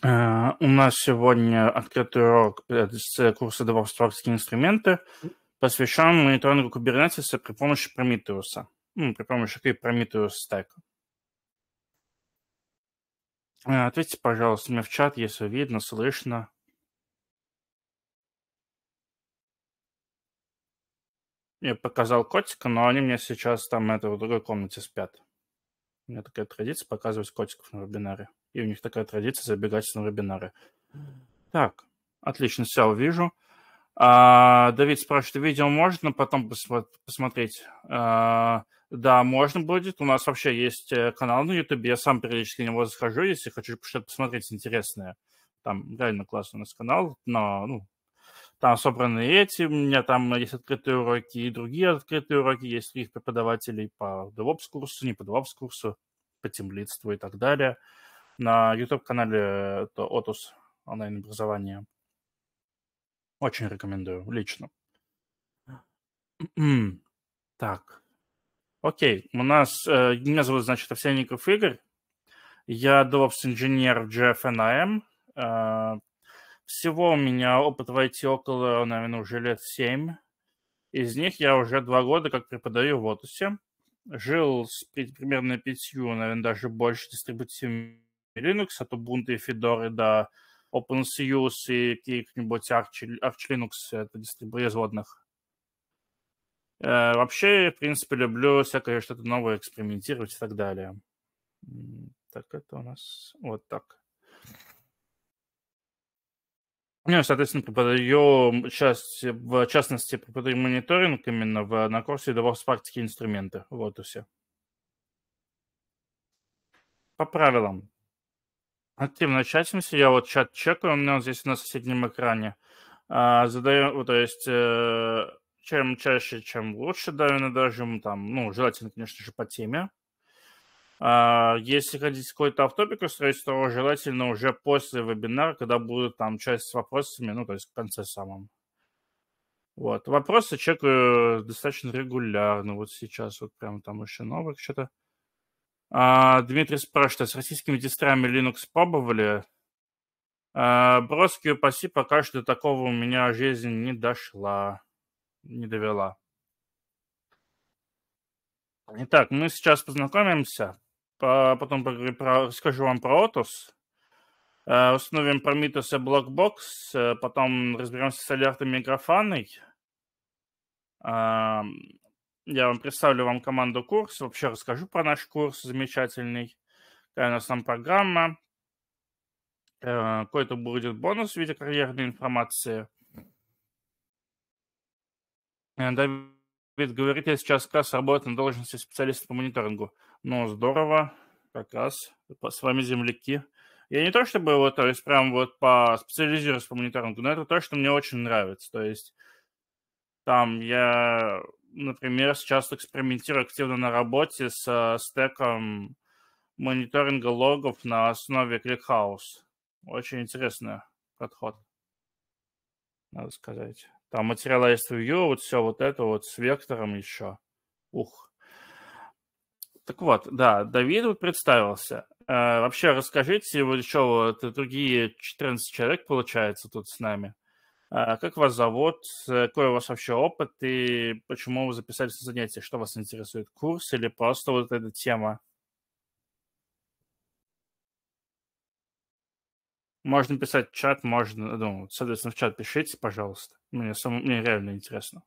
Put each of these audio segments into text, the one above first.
Э, у нас сегодня открытый урок э, с курса «Девопстворские инструменты», посвящен мониторингу кубернетиса при помощи Prometheus, ну, при помощи Prometheus стека. Э, ответьте, пожалуйста, мне в чат, если видно, слышно. Я показал котика, но они мне сейчас там это в другой комнате спят. У меня такая традиция показывать котиков на вебинаре. И у них такая традиция забегать на вебинары. Так, отлично, сел, вижу. А, Давид спрашивает, видео можно потом посмотреть? А, да, можно будет. У нас вообще есть э, канал на YouTube. Я сам периодически на него захожу, если хочу что-то посмотреть интересное. Там реально классный у нас канал, но ну, там собраны эти, у меня там есть открытые уроки и другие открытые уроки, есть их преподавателей по DevOps-курсу, не по DevOps-курсу, по темлицству и так далее на YouTube-канале Otus э, онлайн-образование. Очень рекомендую, лично. Так. Окей, у нас... Э, меня зовут, значит, Овсяников Игорь. Я DevOps-инженер в GFNIM. Э, всего у меня опыт в IT около, наверное, уже лет 7. Из них я уже два года как преподаю в Отусе. Жил с примерно пятью, наверное, даже больше дистрибутивными Linux, а то Ubuntu и Fedora до OpenSUSE и каких-нибудь Arch, Arch Linux это производных. Э, вообще, в принципе, люблю всякое что-то новое экспериментировать и так далее. Так, это у нас вот так. Ну, соответственно, преподаю часть, в частности, преподаю мониторинг именно в, на курсе DevOps практики инструменты. Вот и все. По правилам. Активно на чатимся, я вот чат чекаю, у меня он здесь на соседнем экране. А, задаем, ну, то есть, э, чем чаще, чем лучше давим дожим, там, ну, желательно, конечно же, по теме. А, если хотите какой-то автопик устроить, то желательно уже после вебинара, когда будут там часть с вопросами, ну, то есть в конце самом. Вот. Вопросы чекаю достаточно регулярно. Вот сейчас вот прям там еще новых что-то. А, Дмитрий спрашивает, а с российскими дистрами Linux пробовали? А, Броски, упаси, пока что до такого у меня жизнь не дошла, не довела. Итак, мы сейчас познакомимся, потом расскажу вам про Otus, а, установим Prometheus и Blockbox, а потом разберемся с алертами и графаной, я вам представлю вам команду курс, вообще расскажу про наш курс замечательный, какая у нас там программа, э, какой-то будет бонус в виде карьерной информации. Э, Давид говорит, я сейчас как раз работаю на должности специалиста по мониторингу. Ну, здорово, как раз с вами земляки. Я не то чтобы вот, то есть прям вот по специализируюсь по мониторингу, но это то, что мне очень нравится. То есть там я например, сейчас экспериментирую активно на работе с э, стеком мониторинга логов на основе ClickHouse. Очень интересный подход, надо сказать. Там материал есть review, вот все вот это вот с вектором еще. Ух. Так вот, да, Давид вот представился. Э, вообще расскажите вот еще вот другие 14 человек, получается, тут с нами. А, как вас зовут? Э, какой у вас вообще опыт? И почему вы записались на занятия? Что вас интересует? Курс или просто вот эта тема? Можно писать в чат, можно, ну, соответственно, в чат пишите, пожалуйста. Мне, сам, мне реально интересно.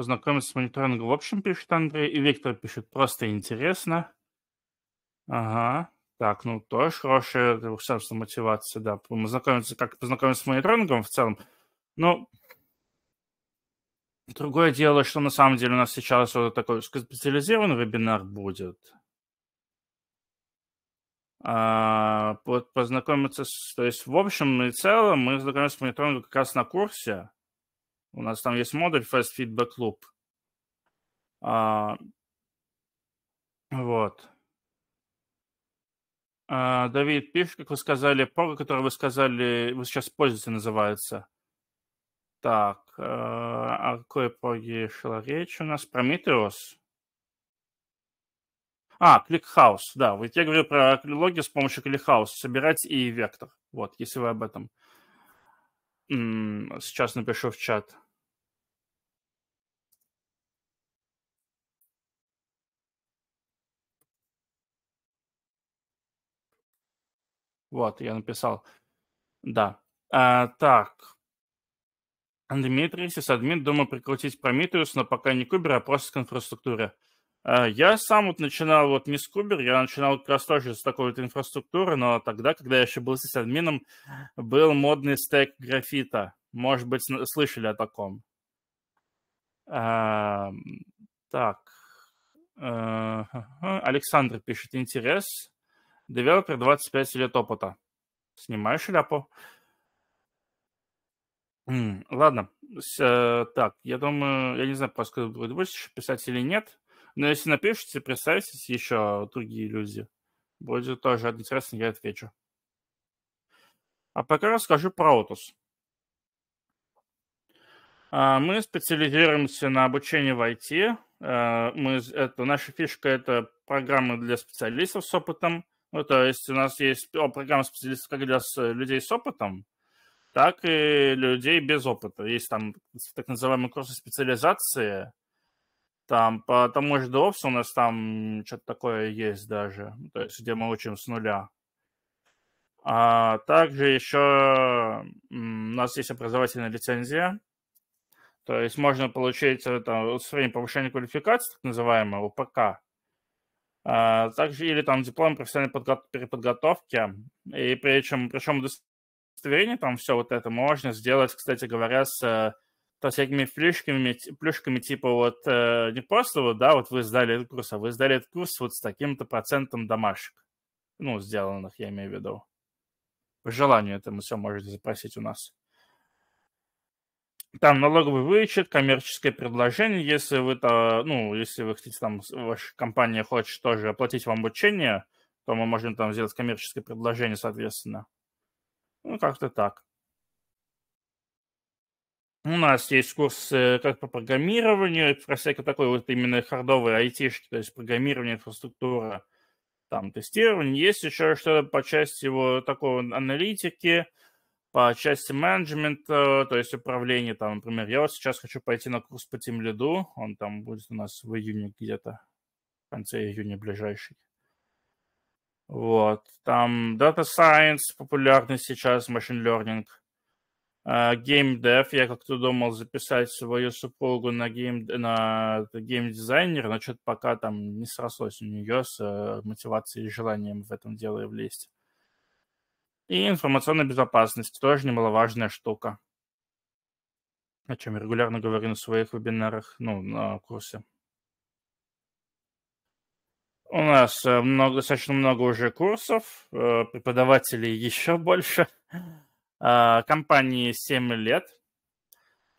Познакомиться с мониторингом в общем, пишет Андрей. И Виктор пишет, просто интересно. Ага. Так, ну тоже хорошая, собственно, мотивация, да. Познакомиться, как познакомиться с мониторингом в целом. Ну, другое дело, что на самом деле у нас сейчас вот такой специализированный вебинар будет. А, познакомиться с... То есть, в общем и целом, мы знакомимся с мониторингом как раз на курсе. У нас там есть модуль Fast Feedback Loop. А, вот. А, Давид пишет, как вы сказали, пора, которое вы сказали, вы сейчас пользуете, называется. Так, а, о какой проге шла речь у нас? Прометеус. А, кликхаус, да. Вот я говорю про логи с помощью кликхауса. Собирать и вектор. Вот, если вы об этом. Сейчас напишу в чат. Вот, я написал. Да. А, так. Дмитрий, сисадмин, думаю прикрутить Прометеус, но пока не Кубер, а просто к инфраструктуре. А, я сам вот начинал вот не с Кубер, я начинал как раз тоже с такой вот инфраструктуры, но тогда, когда я еще был с админом, был модный стек графита. Может быть, слышали о таком. А, так. А, Александр пишет, интерес. Девелопер 25 лет опыта. Снимаешь шляпу. Ладно. Э, так, я думаю, я не знаю, просто будет больше писать или нет. Но если напишите, представьтесь еще другие люди. Будет тоже интересно, я отвечу. А пока расскажу про Otus. А, мы специализируемся на обучении в IT. А, мы, это, наша фишка – это программы для специалистов с опытом. Ну, то есть у нас есть программа специалистов как для людей с опытом, так и людей без опыта. Есть там так называемые курсы специализации, там по тому же DevOps у нас там что-то такое есть даже, ну, то есть где мы учим с нуля. А также еще у нас есть образовательная лицензия, то есть можно получить там, среднее повышение квалификации, так называемого ПК, а также или там диплом профессиональной подго- переподготовки, и причем, причем удостоверение, там все вот это можно сделать, кстати говоря, с э, там всякими плюшками, плюшками типа вот э, не просто вот, да, вот вы сдали этот курс, а вы сдали этот курс вот с таким-то процентом домашек, ну, сделанных, я имею в виду. По желанию это мы все можете запросить у нас. Там налоговый вычет, коммерческое предложение, если вы, то, ну, если вы хотите, там, ваша компания хочет тоже оплатить вам обучение, то мы можем там сделать коммерческое предложение, соответственно. Ну, как-то так. У нас есть курсы э, как по программированию, про всякое такое вот именно хардовые айтишки, то есть программирование, инфраструктура, там тестирование. Есть еще что-то по части его такого аналитики, по части менеджмента, то есть управления там, например, я вот сейчас хочу пойти на курс по тем лиду, он там будет у нас в июне где-то, в конце июня ближайший. Вот, там Data Science популярный сейчас, Machine Learning – а, геймдев. Я как-то думал записать свою супругу на, гейм, на геймдизайнер, но что-то пока там не срослось у нее с э, мотивацией и желанием в этом дело влезть. И информационная безопасность тоже немаловажная штука, о чем я регулярно говорю на своих вебинарах, ну, на курсе. У нас э, много, достаточно много уже курсов, э, преподавателей еще больше. А, компании 7 лет.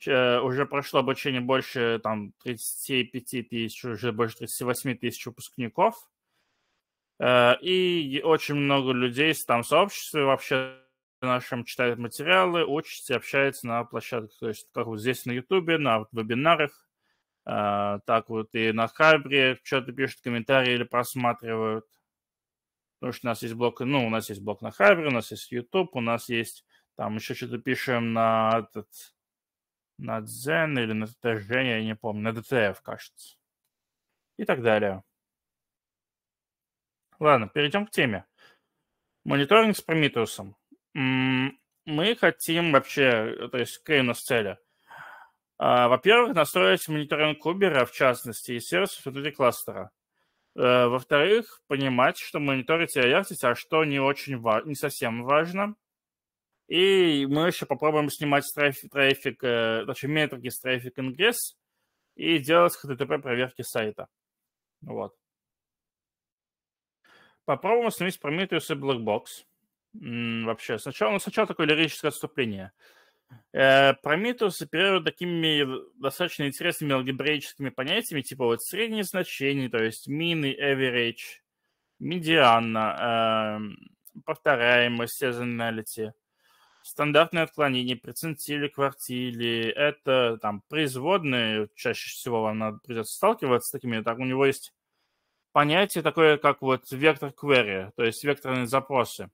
Уже прошло обучение больше там, 35 тысяч, уже больше 38 тысяч выпускников. Э, и очень много людей там в сообществе вообще нашим читают материалы, учатся, общаются на площадках, то есть как вот здесь на Ютубе, на вебинарах, а, так вот и на хайбре что-то пишут, комментарии или просматривают. Потому что у нас есть блог, ну, у нас есть блог на хайбре, у нас есть YouTube, у нас есть там еще что-то пишем на этот, на Дзен или на ТТЖ, я не помню, на ДТФ, кажется. И так далее. Ладно, перейдем к теме. Мониторинг с Прометеусом. Мы хотим вообще, то есть какие у нас цели? А, во-первых, настроить мониторинг Uber, в частности, и сервисов внутри кластера. Э, во-вторых, понимать, что мониторить и алертить, а что не очень важно, не совсем важно – и мы еще попробуем снимать трафик, э, трафик значит, метрики с трафик ингресс и делать HTTP проверки сайта. Вот. Попробуем снимать Prometheus и Blackbox. вообще, сначала, ну, сначала такое лирическое отступление. Прометеус э, оперирует такими достаточно интересными алгебраическими понятиями, типа вот средние значения, то есть мины, average, медиана, э, повторяемость, сезональности стандартные отклонения при центиле, квартиле, это там производные, чаще всего вам надо придется сталкиваться с такими, так у него есть понятие такое, как вот вектор query, то есть векторные запросы.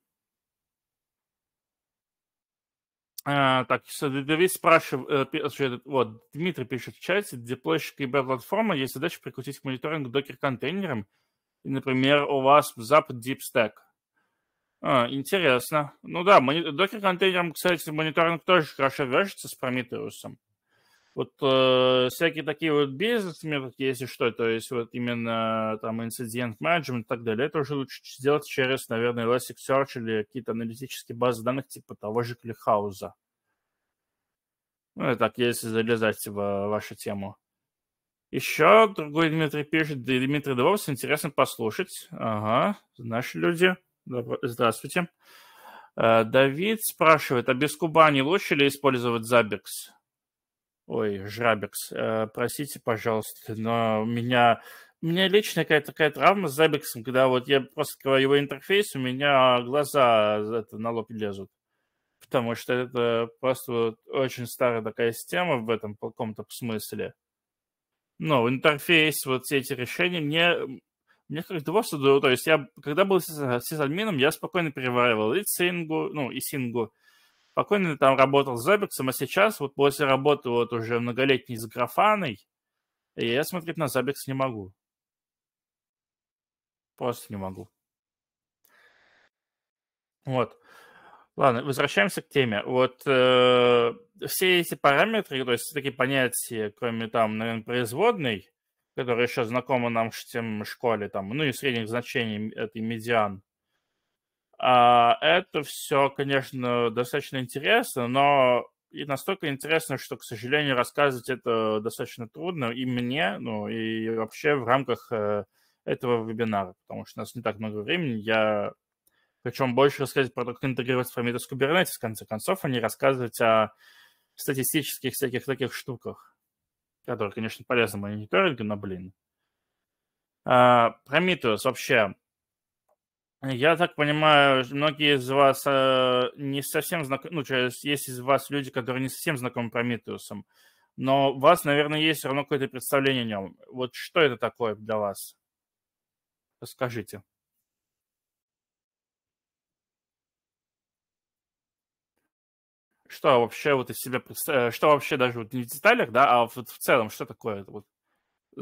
А, так, Давид спрашивает, э, вот, Дмитрий пишет в чате, деплойщик ib платформа есть задача прикрутить мониторинг докер-контейнерам, например, у вас в запад DeepStack а, интересно. Ну да, мони... докер-контейнером, кстати, мониторинг тоже хорошо вяжется с Прометеусом. Вот э, всякие такие вот бизнес-методы, если что, то есть вот именно там инцидент менеджмент и так далее, это уже лучше сделать через, наверное, Elasticsearch или какие-то аналитические базы данных типа того же Клихауза. Ну, и так, если залезать в э, вашу тему. Еще другой Дмитрий пишет, Дмитрий Девопс, интересно послушать. Ага, наши люди. Здравствуйте. Э, Давид спрашивает, а без Кубани лучше ли использовать Забекс? Ой, Жрабекс, э, простите, пожалуйста, но у меня, у меня лично какая-то такая травма с Забексом, когда вот я просто открываю его интерфейс, у меня глаза это, на лоб лезут. Потому что это просто вот очень старая такая система в этом каком-то смысле. Ну, интерфейс, вот все эти решения. Мне мне как что, то есть я, когда был с э, админом, я спокойно переваривал и сингу, ну, и Сингу. Спокойно там работал с Забиксом, а сейчас, вот после работы вот уже многолетней с Графаной, я смотреть на Забикс не могу. Просто не могу. Вот. Ладно, возвращаемся к теме. Вот э, все эти параметры, то есть такие понятия, кроме там, наверное, производной, которые еще знакомы нам в тем школе, там, ну и средних значений этой медиан. А, это все, конечно, достаточно интересно, но и настолько интересно, что, к сожалению, рассказывать это достаточно трудно и мне, ну и вообще в рамках э, этого вебинара, потому что у нас не так много времени. Я причем больше рассказать про то, как интегрировать Prometheus Kubernetes, в конце концов, а не рассказывать о статистических всяких таких штуках который, конечно, полезен мониторингу, но, блин. А, Прометеус вообще. Я так понимаю, многие из вас э, не совсем знакомы, ну, есть из вас люди, которые не совсем знакомы с Прометеусом, но у вас, наверное, есть все равно какое-то представление о нем. Вот что это такое для вас? Расскажите. что вообще вот из себя представляет, э, что вообще даже вот не в деталях, да, а вот в целом, что такое это вот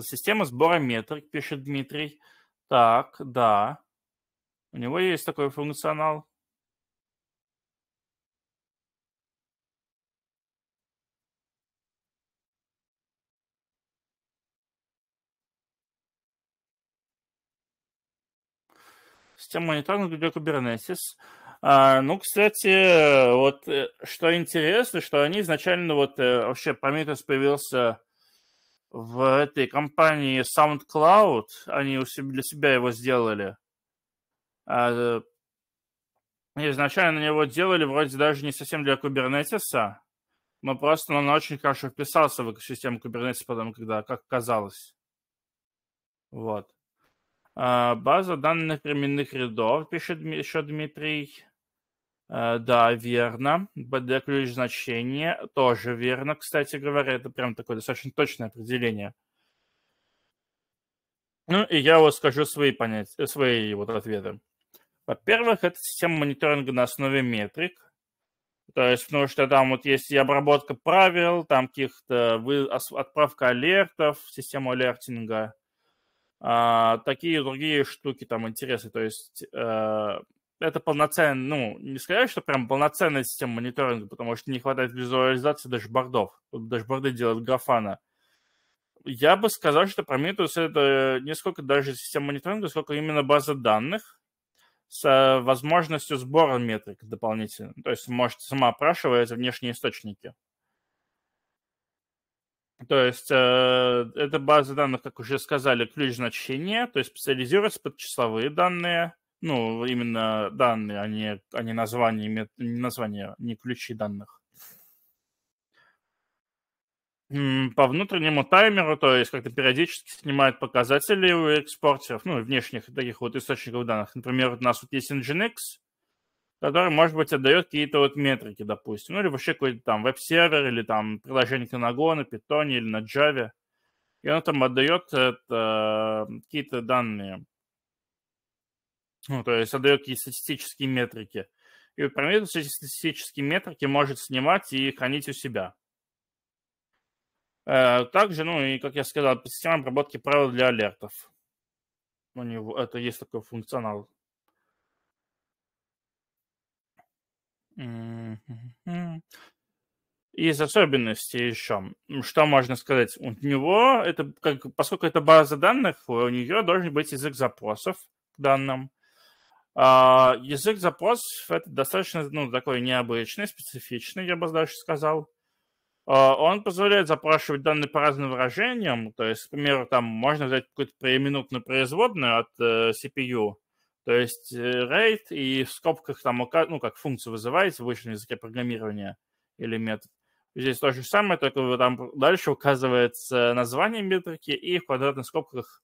система сбора метрик, пишет Дмитрий. Так, да. У него есть такой функционал. Система мониторинга для Kubernetes. А, ну, кстати, вот э, что интересно, что они изначально вот э, вообще Prometheus появился в этой компании SoundCloud, они для себя его сделали. А, э, изначально его делали вроде даже не совсем для Kubernetes, но просто он очень хорошо вписался в экосистему Kubernetes потом, когда, как казалось. Вот. А, база данных временных рядов, пишет еще Дмитрий. А, да, верно. BD-ключ значения тоже верно, кстати говоря. Это прям такое достаточно точное определение. Ну, и я вот скажу свои, понятия, свои вот ответы. Во-первых, это система мониторинга на основе метрик. То есть, потому что там вот есть и обработка правил, там каких-то вы... отправка алертов, система алертинга – а, такие другие штуки там интересы. То есть а, это полноценный ну, не сказать, что прям полноценная система мониторинга, потому что не хватает визуализации дашбордов. Дашборды делает Графана. Я бы сказал, что Prometheus это не сколько даже система мониторинга, сколько именно база данных, с э, возможностью сбора метрик дополнительно. То есть может сама опрашивать внешние источники. То есть э, это базы данных, как уже сказали, ключ значения, то есть специализируется под числовые данные, ну, именно данные, а не, а не, названия, не названия, не ключи данных. По внутреннему таймеру, то есть как-то периодически снимает показатели у экспортеров, ну, внешних таких вот источников данных. Например, у нас вот есть Nginx, который, может быть, отдает какие-то вот метрики, допустим, ну или вообще какой-то там веб-сервер или там приложение на Go, на Python или на Java, и он там отдает это, какие-то данные, ну, то есть отдает какие-то статистические метрики. И Prometheus эти статистические метрики может снимать и хранить у себя. Э, также, ну и, как я сказал, система обработки правил для алертов. У него это есть такой функционал. Из особенностей еще, что можно сказать, у него, это как, поскольку это база данных, у нее должен быть язык запросов к данным. Uh, а, язык запросов это достаточно ну, такой необычный, специфичный, я бы даже сказал. Uh, он позволяет запрашивать данные по разным выражениям. То есть, к примеру, там можно взять какую-то преименутную производную от uh, э, CPU то есть rate э, и в скобках там, ну, как функция вызывается в высшем языке программирования или метод. Здесь то же самое, только там дальше указывается название метрики и в квадратных скобках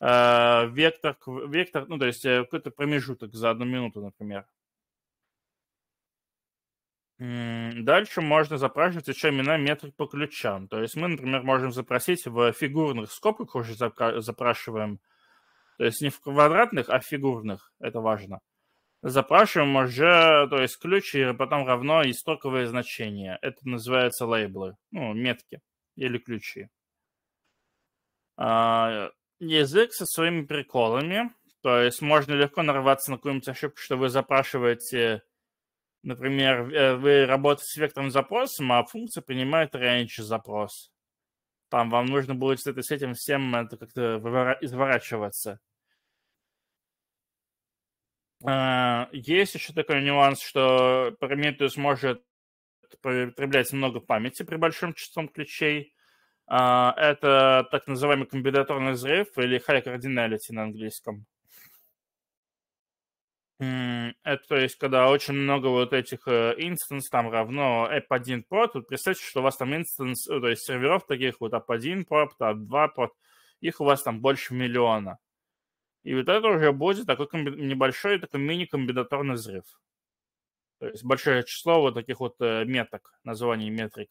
э, вектор, вектор, ну, то есть э, какой-то промежуток за одну минуту, например. Дальше можно запрашивать еще имена метрик по ключам. То есть мы, например, можем запросить в фигурных скобках, уже запрашиваем то есть не в квадратных, а в фигурных. Это важно. Запрашиваем уже, то есть ключ, и а потом равно истоковое значение. Это называется лейблы, ну, метки или ключи. А, язык со своими приколами. То есть можно легко нарваться на какую-нибудь ошибку, что вы запрашиваете, например, э, вы работаете с векторным запросом, а функция принимает range запрос. Там вам нужно будет с этим всем это как-то изворачиваться. А, есть еще такой нюанс, что Prometheus может потреблять много памяти при большом числе ключей. А, это так называемый комбинаторный взрыв или high cardinality на английском. Это то есть, когда очень много вот этих инстанс, э, там равно app1 pro, тут представьте, что у вас там инстанс, э, то есть серверов таких вот app1 pro, app2 pro, их у вас там больше миллиона. И вот это уже будет такой небольшой, такой мини-комбинаторный взрыв. То есть большое число вот таких вот э, меток, названий метрик.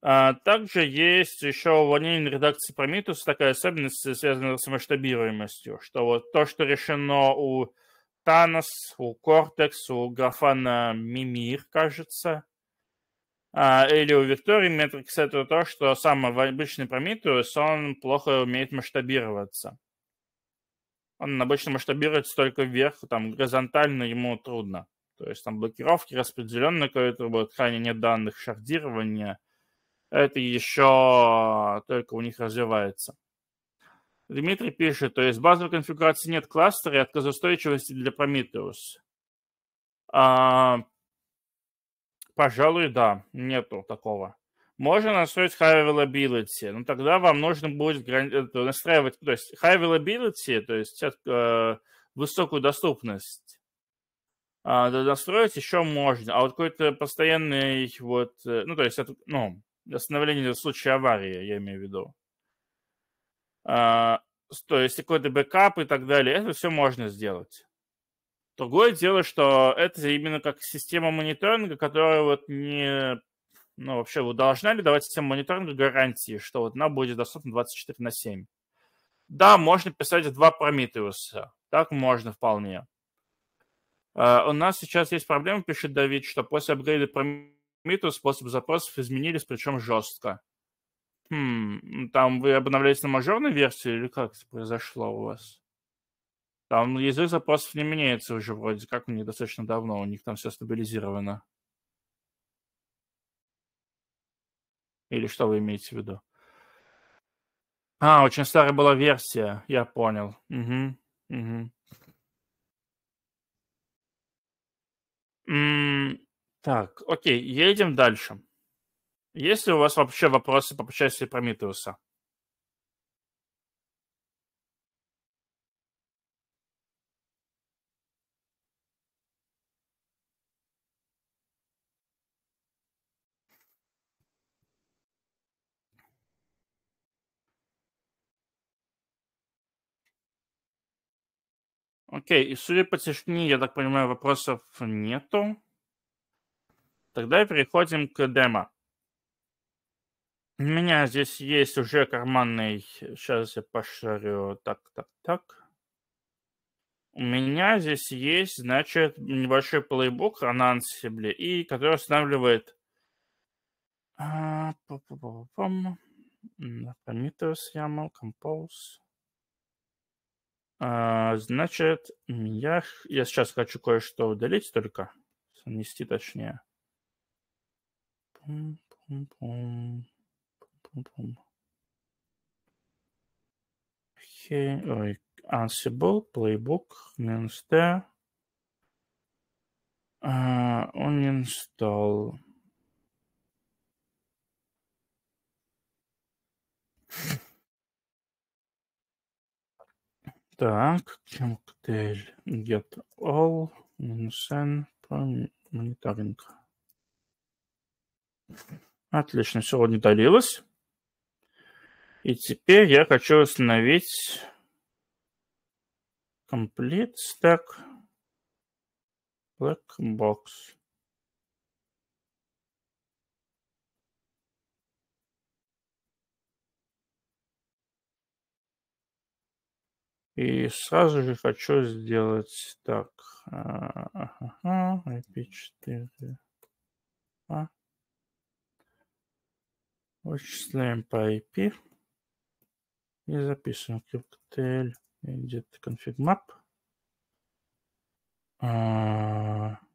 А также есть еще увольнение редакции Prometheus, такая особенность, э, связанная с масштабируемостью, что вот то, что решено у Танос, у Кортекс, у Графана Мимир, кажется, а, или у Виктории Метрикс это то, что сам обычный Прометеус, он плохо умеет масштабироваться. Он обычно масштабируется только вверх, там горизонтально ему трудно. То есть там блокировки, распределенные, какое-то вот, хранение данных, шардирование. Это еще только у них развивается. Дмитрий пишет, то есть базовой конфигурации нет кластера и отказоустойчивости для Prometheus. А, Пожалуй, да, нету такого. Можно настроить high availability, но тогда вам нужно будет э, настраивать, то есть high availability, то есть э, высокую доступность. А, настроить еще можно, а вот какой-то постоянный вот, э, ну то есть, ну, остановление в случае аварии, я имею в виду. А, то есть какой-то бэкап и так далее, это все можно сделать. Другое дело, что это именно как система мониторинга, которая вот не... Ну, вообще, вы должна ли давать система мониторинга гарантии, что вот она будет доступна 24 на 7? Да, можно писать два Прометеуса. Так можно вполне. А, у нас сейчас есть проблема, пишет Давид, что после апгрейда Prometheus способ запросов изменились, причем жестко. Хм, там вы обновляетесь на мажорную версию или как это произошло у вас? Там язык запросов не меняется уже вроде как, у них достаточно давно, у них там все стабилизировано. Или что вы имеете в виду? А, очень старая была версия, я понял. Угу, угу. М так, окей, едем дальше. Есть ли у вас вообще вопросы по части Прометеуса? Окей, и судя по тишине, я так понимаю, вопросов нету. Тогда переходим к демо. У меня здесь есть уже карманный... Сейчас я пошарю. Так, так, так. У меня здесь есть, значит, небольшой плейбук на Ansible, и который устанавливает Prometheus YAML, Compose. А, значит, я, я сейчас хочу кое-что удалить только. Совмести точнее. Пум -пум -пум. Пум -пум. Окей. Ой, Ansible, Playbook, минус T. Uh, uninstall. Так, чем коктейль? Get all, минус n, мониторинг. Отлично, сегодня удалилось. И теперь я хочу установить complete stack black box. И сразу же хочу сделать так. А, ага, IP4. А. Вычисляем по IP. И записываем где-то конфиг map. А -а -а.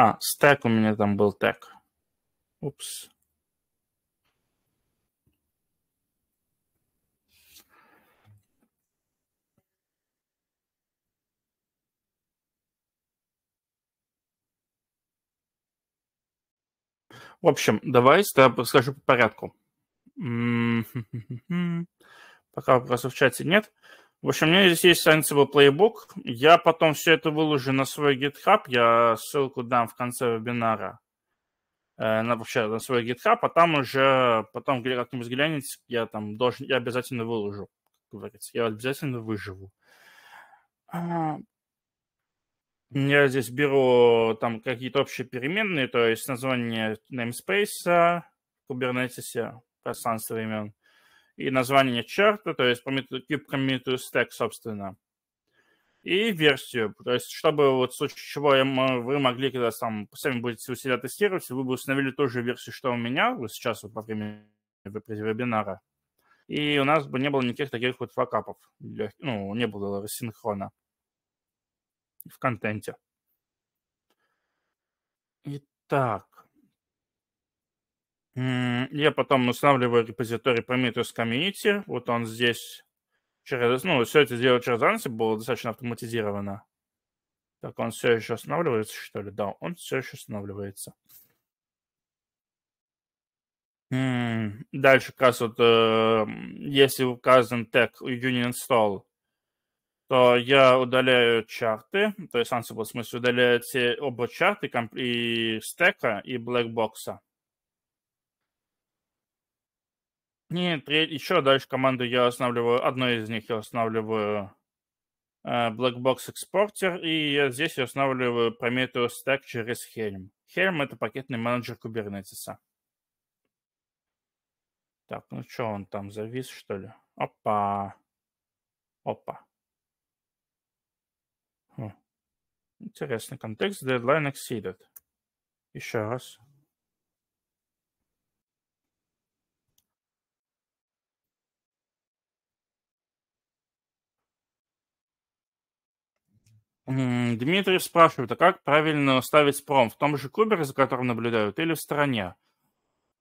А, стек у меня там был так. Упс. В общем, давай скажу по порядку. Хм, хм, хм. Пока вопросов в чате нет. В общем, у меня здесь есть Ansible Playbook. Я потом все это выложу на свой GitHub. Я ссылку дам в конце вебинара э, на, вообще, на свой GitHub, а там уже потом как-нибудь глянете, я там должен, я обязательно выложу, как говорится. Я обязательно выживу. А, я здесь беру там какие-то общие переменные, то есть название namespace, Kubernetes, пространство времен и название чарта, то есть Prometheus, Prometheus Stack, собственно, и версию, то есть чтобы вот в случае чего вы могли, когда сам сами будете у себя тестировать, вы бы установили ту же версию, что у меня, вот сейчас вот во время вебинара, и у нас бы не было никаких таких вот факапов, ну, не было рассинхрона в контенте. Итак, я потом устанавливаю репозиторий Prometheus Community. Вот он здесь через... Ну, все это дело через Ansible было достаточно автоматизировано. Так, он все еще останавливается, что ли? Да, он все еще останавливается. Дальше как раз вот, э, если указан тег Union Install, то я удаляю чарты, то есть Ansible, в смысле, удаляет все оба чарты и стека, и блэкбокса. Нет, еще дальше команду я останавливаю. Одной из них я останавливаю э, Black Box Exporter, и я здесь я устанавливаю Prometheus Stack через Helm. Helm — это пакетный менеджер Kubernetes. Так, ну что, он там завис, что ли? Опа! Опа. Хм. Интересный контекст. Deadline exceeded. Еще раз. Дмитрий спрашивает, а как правильно ставить пром? В том же кубере, за которым наблюдают, или в стране.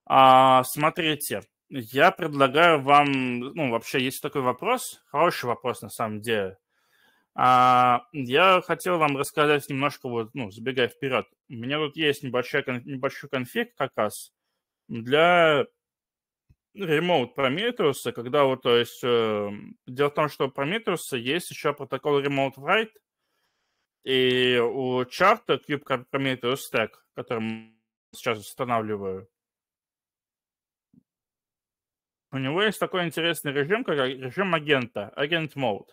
А, смотрите, я предлагаю вам, ну, вообще есть такой вопрос, хороший вопрос на самом деле. А, я хотел вам рассказать немножко, вот, ну, забегая вперед. У меня тут есть небольшой, небольшой конфиг как раз для remote Prometheus, когда вот, то есть, э, дело в том, что у Prometheus есть еще протокол remote write, и у чарта Cube Comprometer Stack, который сейчас устанавливаю, у него есть такой интересный режим, как режим агента, агент mode.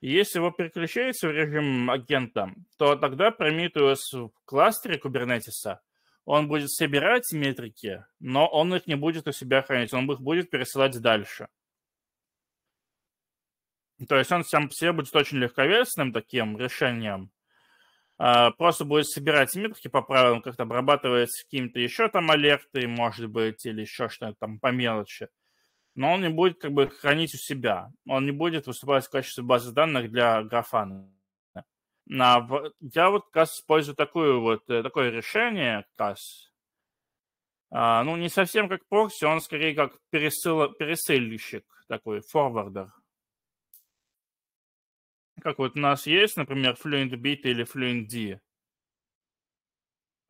И если вы переключаете в режим агента, то тогда Prometheus в кластере Kubernetes он будет собирать метрики, но он их не будет у себя хранить, он их будет пересылать дальше. То есть он сам по себе будет очень легковесным таким решением. А, просто будет собирать метки по правилам, как-то обрабатывать какими-то еще там алерты, может быть, или еще что-то там по мелочи. Но он не будет как бы хранить у себя. Он не будет выступать в качестве базы данных для графана. На Я вот как раз использую такую вот, э, такое решение как раз. А, ну, не совсем как прокси, он скорее как пересыл, пересыльщик такой, форвардер. Как вот у нас есть, например, Fluent Bit или Fluent D.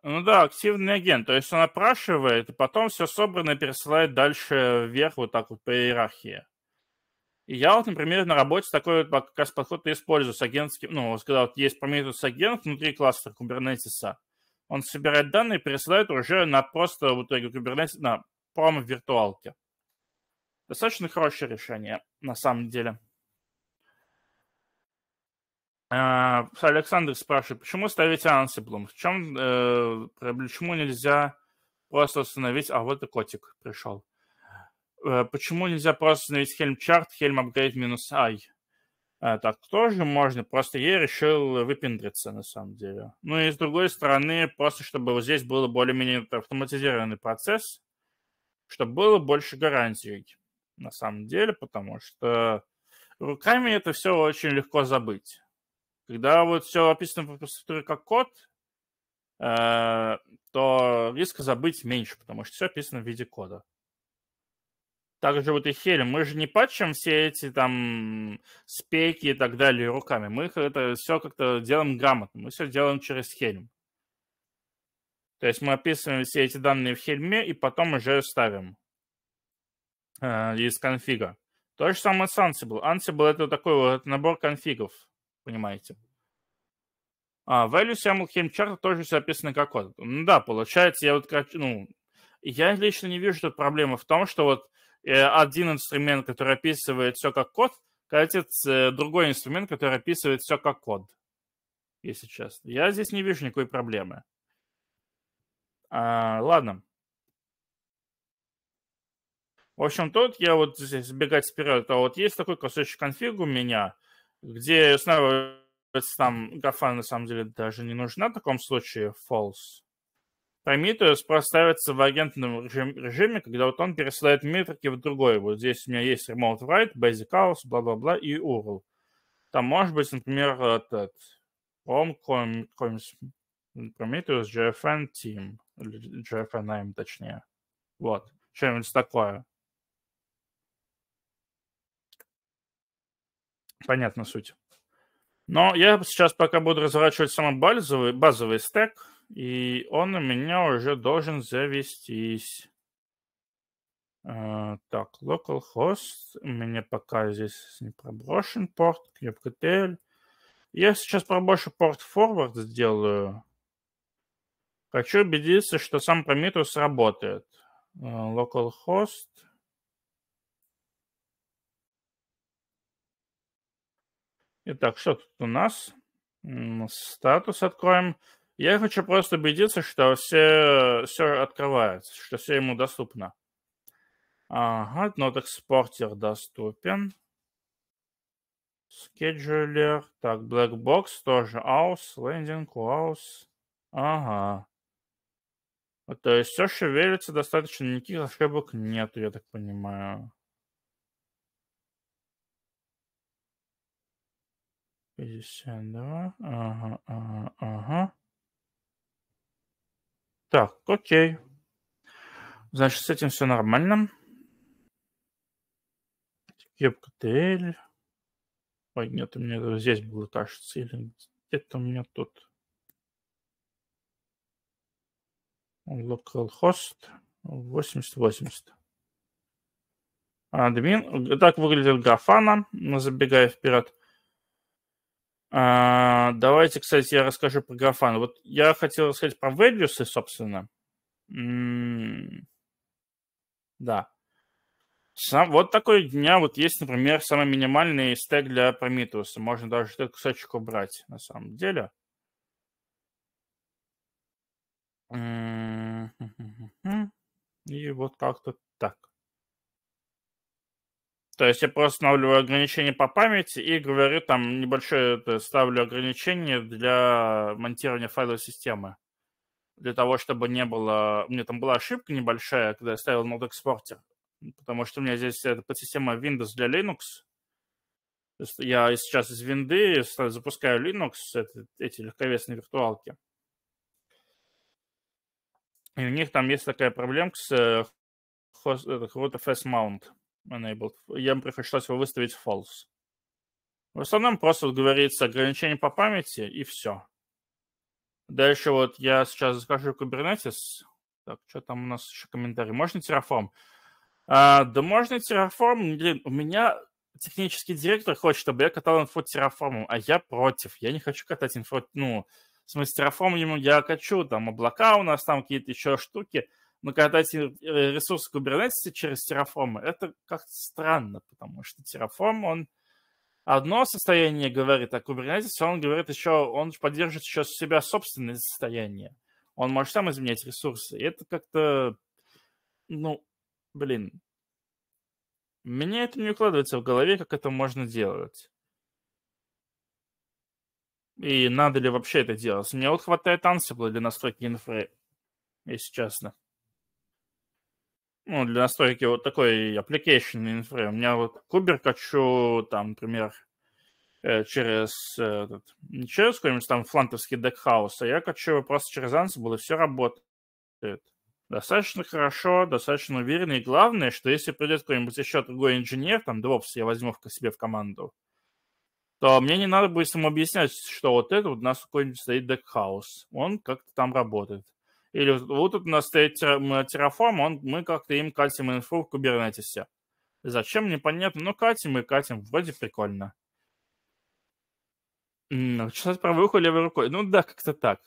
Ну да, активный агент. То есть он опрашивает, и потом все собранное пересылает дальше вверх вот так вот по иерархии. И я вот, например, на работе такой вот как раз подход использую с агентским, ну, когда вот есть Prometheus агент внутри кластера Kubernetes, он собирает данные и пересылает уже на просто в итоге Kubernetes, на промо виртуалке. Достаточно хорошее решение, на самом деле. А, Александр спрашивает, почему ставить Ansible? В чем, э, почему нельзя просто установить, а вот и котик пришел. Э, почему нельзя просто установить Helm Chart, Helm Upgrade минус Ай? Э, так тоже можно, просто я решил выпендриться на самом деле. Ну и с другой стороны, просто чтобы вот здесь был более-менее автоматизированный процесс, чтобы было больше гарантий на самом деле, потому что руками это все очень легко забыть. Когда вот все описано в инфраструктуре как код, э, то риска забыть меньше, потому что все описано в виде кода. Также вот и Хелем. Мы же не патчем все эти там спеки и так далее руками. Мы их это все как-то делаем грамотно. Мы все делаем через Хельм. То есть мы описываем все эти данные в Хельме и потом уже ставим э, из конфига. То же самое с Ansible. Ansible это такой вот набор конфигов Понимаете? А, value YAML хемчарта тоже все описано как код. Ну да, получается, я вот, ну, я лично не вижу тут проблемы в том, что вот э, один инструмент, который описывает все как код, катит э, другой инструмент, который описывает все как код, если честно. Я здесь не вижу никакой проблемы. А, ладно. В общем, тут я вот здесь сбегать вперед, а вот есть такой кусочек конфиг у меня – где снова там гафа на самом деле даже не нужна в таком случае false. Prometheus проставится в агентном режиме, когда вот он пересылает метрики в другой. Вот здесь у меня есть remote write, basic house, бла-бла-бла и URL. Там может быть, например, этот prom, Prometheus, GFN team, или GFN name, точнее. Вот, что-нибудь такое. Понятна суть. Но я сейчас пока буду разворачивать самый базовый, базовый стек, и он у меня уже должен завестись. Uh, так, localhost. У меня пока здесь не проброшен порт, kubectl. Я сейчас проброшу порт forward сделаю. Хочу убедиться, что сам Prometheus работает. Uh, localhost. Итак, что тут у нас? Статус откроем. Я хочу просто убедиться, что все, все открывается, что все ему доступно. Ага, Node Exporter доступен. Scheduler. Так, Blackbox тоже. Аус, Landing, аус Ага. То есть все шевелится достаточно, никаких ошибок нету, я так понимаю. 52. Ага, ага, ага. Так, окей. Значит, с этим все нормально. Кепка ТЛ. Ой, нет, у меня здесь было, кажется, или где-то у меня тут. Localhost 8080. Админ. Так выглядит графана, забегая вперед. А, давайте, кстати, я расскажу про Графан. Вот я хотел рассказать про values, собственно. да. Сам, вот такой дня вот есть, например, самый минимальный стек для Prometheus. Можно даже этот кусочек убрать, на самом деле. И вот как-то так. То есть я просто устанавливаю ограничение по памяти и говорю, там небольшое ставлю ограничение для монтирования файловой системы. Для того, чтобы не было... У меня там была ошибка небольшая, когда я ставил Node Exporter. Потому что у меня здесь это подсистема Windows для Linux. Я сейчас из винды запускаю Linux, это, эти легковесные виртуалки. И у них там есть такая проблемка с host, э, это, Root FS Mount enabled. Я бы предпочитал его выставить false. В основном просто говорится ограничение по памяти и все. Дальше вот я сейчас скажу Kubernetes. Так, что там у нас еще комментарий? Можно Terraform? А, да можно Terraform. Блин, у меня технический директор хочет, чтобы я катал инфу Terraform, а я против. Я не хочу катать инфу, ну, в смысле Terraform ему я качу, там облака у нас, там какие-то еще штуки – когда накатать э, ресурсы Kubernetes через Terraform. Это как-то странно, потому что Terraform, он одно состояние говорит, а Kubernetes, он говорит еще, он поддержит еще себя собственное состояние. Он может сам изменять ресурсы. И это как-то, ну, блин, мне это не укладывается в голове, как это можно делать. И надо ли вообще это делать? Мне вот хватает Ansible для настройки инфры, если честно ну, для настройки вот такой application инфры. У меня вот кубер качу там, например, э, через, этот, не через какой-нибудь там флантовский декхаус, а я качаю просто через Ansible, и все работает. Достаточно хорошо, достаточно уверенно, и главное, что если придет какой-нибудь еще другой инженер, там, DevOps, я возьму к себе в команду, то мне не надо будет ему объяснять, что вот это вот у нас какой-нибудь стоит декхаус. Он как-то там работает. Или вот тут у нас стоит э, Terraform, он, мы как-то им катим инфу в Кубернетисе. Зачем, непонятно, но катим и катим, вроде прикольно. А Чесать правой ухо левой рукой. Ну да, как-то так.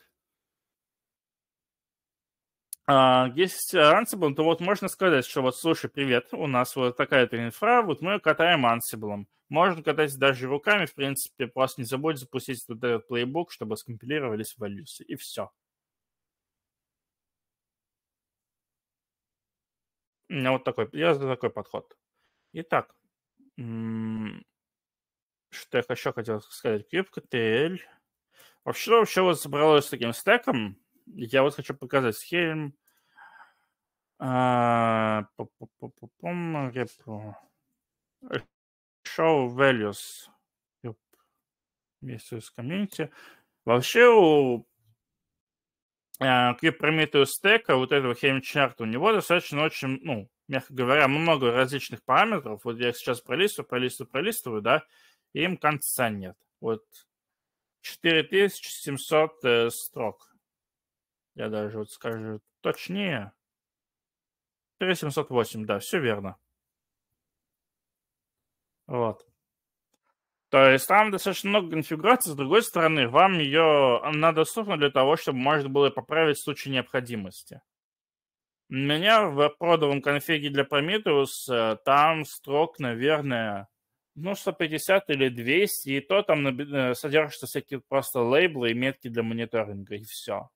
А, есть э, Ansible, то вот можно сказать, что вот, слушай, привет, у нас вот такая-то инфра, вот мы катаем Ansible. Можно катать даже руками, в принципе, просто не забудь запустить вот этот плейбук, э, чтобы скомпилировались в Values, и все. У меня вот такой, я за такой подход. Итак, что я еще хотел сказать. kubectl. Вообще, вообще вот собралось с таким стеком. Я вот хочу показать схем. А, Show values. Вместе с комьюнити. Вообще у клип Prometheus стека, вот этого хемичарта у него достаточно очень, ну, мягко говоря, много различных параметров. Вот я сейчас пролистываю, пролистываю, пролистываю, да, и им конца нет. Вот 4700 э, строк. Я даже вот скажу точнее. 4708, да, все верно. Вот. То есть там достаточно много конфигураций. С другой стороны, вам ее она доступна для того, чтобы можно было поправить в случае необходимости. У меня в продовом конфиге для Prometheus э, там строк, наверное, ну, 150 или 200, и то там э, содержатся всякие просто лейблы и метки для мониторинга, и все.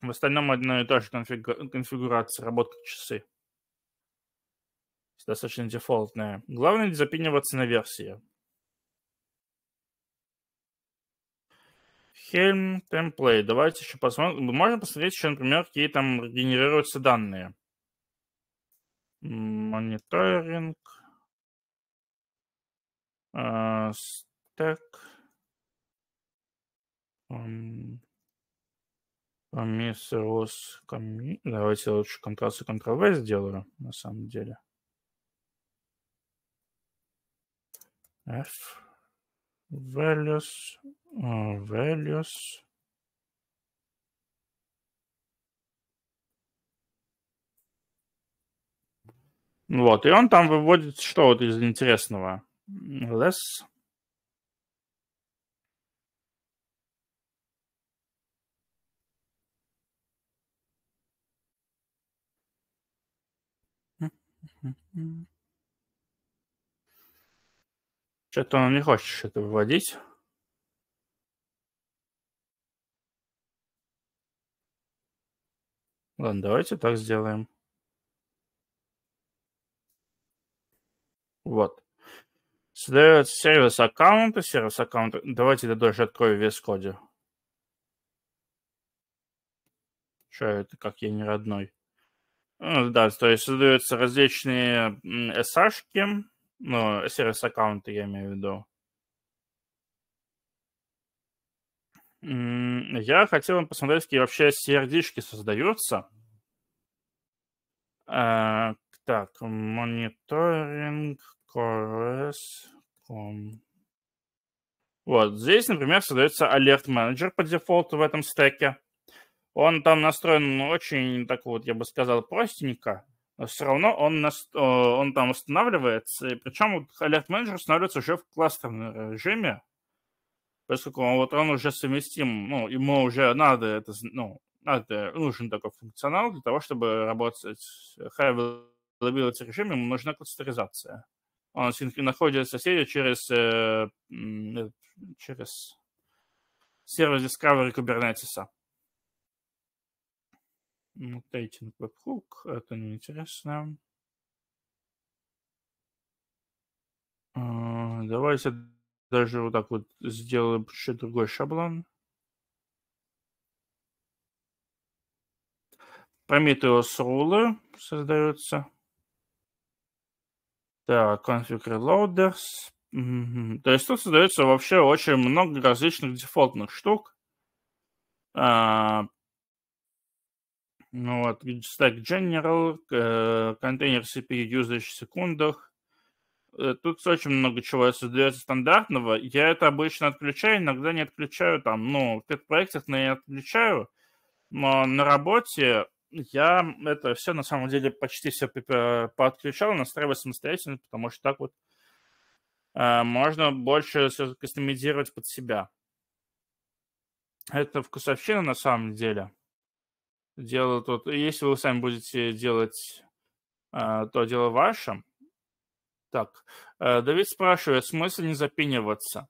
В остальном одна и та же конфигу... конфигурация, работа часы достаточно дефолтная. Главное не запиниваться на версии. Helm template. Давайте еще посмотрим. Мы ну, можем посмотреть еще, например, какие там генерируются данные. Мониторинг. А, стек. Комиссорос. Давайте лучше Ctrl-C, Ctrl-V сделаю, на самом деле. f values, uh, values. Ну вот, и он там выводит, что вот из интересного. Less. Mm-hmm. Что-то он не хочет это выводить. Ладно, давайте так сделаем. Вот. Создается сервис аккаунта, сервис аккаунта. Давайте я даже открою вес коде. Что это, как я не родной? Ну, да, то есть создаются различные SH-шки, ну, сервис-аккаунты я имею в виду. Я хотел бы посмотреть, какие вообще сердечки создаются. А, так, мониторинг, CoreOS, com. Вот, здесь, например, создается Alert Manager по дефолту в этом стеке. Он там настроен очень, так вот, я бы сказал, простенько. А все равно он, на, э, он там устанавливается, и причем Alert Manager устанавливается уже в кластерном э, режиме, поскольку он, вот он уже совместим, ну, ему уже надо это, ну, надо, нужен такой функционал для того, чтобы работать в э, high availability режиме, ему нужна кластеризация. Он находит соседей через, через сервис Discovery Kubernetes. Mutating ну, веб-хук, это неинтересно. А, давайте даже вот так вот сделаем еще другой шаблон. Prometheus Ruler создается. Так, config reloaders. Угу. То есть тут создается вообще очень много различных дефолтных штук. А, ну Вот, Stack General, э, контейнер CPU usage в секундах. Э, тут очень много чего создается стандартного. Я это обычно отключаю, иногда не отключаю там, ну, в пет-проектах не отключаю, но на работе я это все, на самом деле, почти все э, подключал, настраиваю самостоятельно, потому что так вот э, можно больше все кастомизировать под себя. Это вкусовщина, на самом деле. Дело тут, если вы сами будете делать, а, то дело ваше. Так, э, Давид спрашивает, смысл не запиниваться?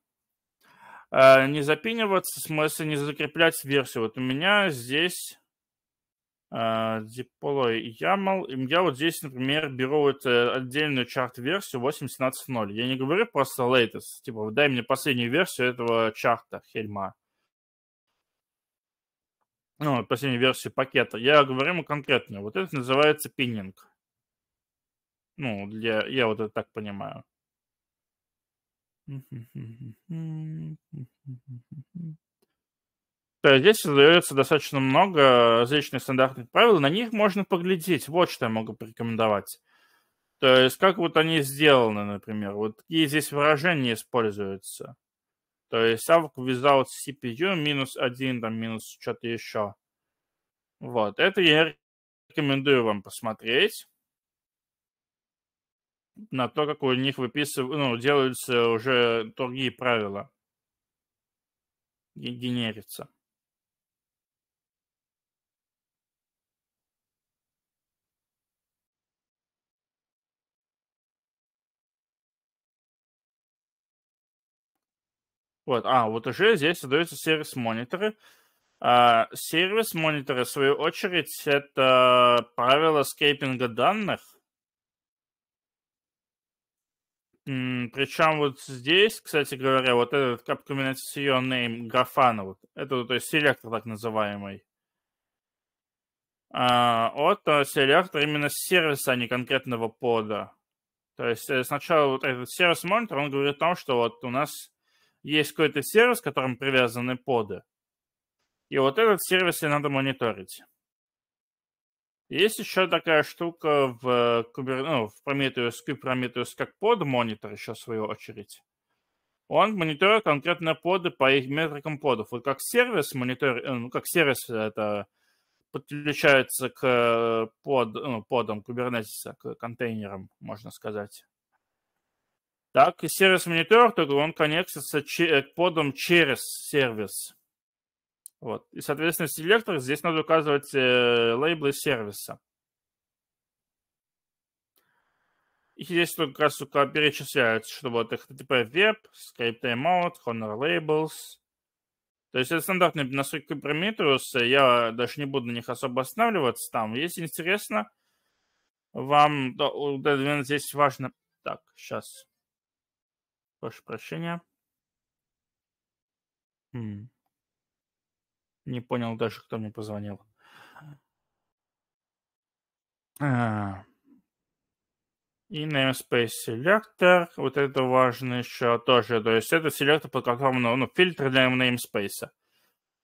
Э, не запиниваться, смысл не закреплять версию. Вот у меня здесь deploy э, YAML. Я вот здесь, например, беру вот отдельную чарт-версию 8.17.0. Я не говорю просто latest, типа дай мне последнюю версию этого чарта, хельма ну, последней версии пакета. Я говорю ему конкретно, вот это называется пиннинг. Ну, для, я вот это так понимаю. То здесь создается достаточно много различных стандартных правил, на них можно поглядеть. Вот что я могу порекомендовать. То есть как вот они сделаны, например, вот какие здесь выражения используются. То есть AVOC without CPU минус 1, там минус что-то еще. Вот, это я рекомендую вам посмотреть на то, как у них выписывают, ну, делаются уже другие правила генерится Вот, а, вот уже здесь создаются сервис-мониторы. А, сервис-мониторы, в свою очередь, это правило скейпинга данных. Причем вот здесь, кстати говоря, вот этот обкомбинацион name Графана, вот, это то есть селектор так называемый. А, вот э, селектор именно сервиса, а не конкретного пода. То есть э, сначала вот этот сервис монитор, он говорит о том, что вот у нас есть какой-то сервис, к которому привязаны поды. И вот этот сервис и надо мониторить. Есть еще такая штука в, Kuber, э, ну, в Prometheus, Prometheus как под монитор еще в свою очередь. Он мониторит конкретно поды по их метрикам подов. Вот как сервис монитор, э, ну, как сервис это подключается к э, под, ну, подам Kubernetes, к контейнерам, можно сказать. Так, и сервис-монитор, только он коннектится э, к подом через сервис. Вот. И, соответственно, в селектор здесь надо указывать э, лейблы сервиса. И здесь как раз перечисляется, что вот HTTP Web, Script Timeout, Honor Labels. То есть это стандартные настройки Prometheus, я даже не буду на них особо останавливаться там. есть интересно, вам, да, здесь важно, так, сейчас, Прошу прощения. Не понял даже, кто мне позвонил. А И namespace selector, вот это важно еще тоже. То есть это селектор, по которым, ну, ну, фильтр для namespace.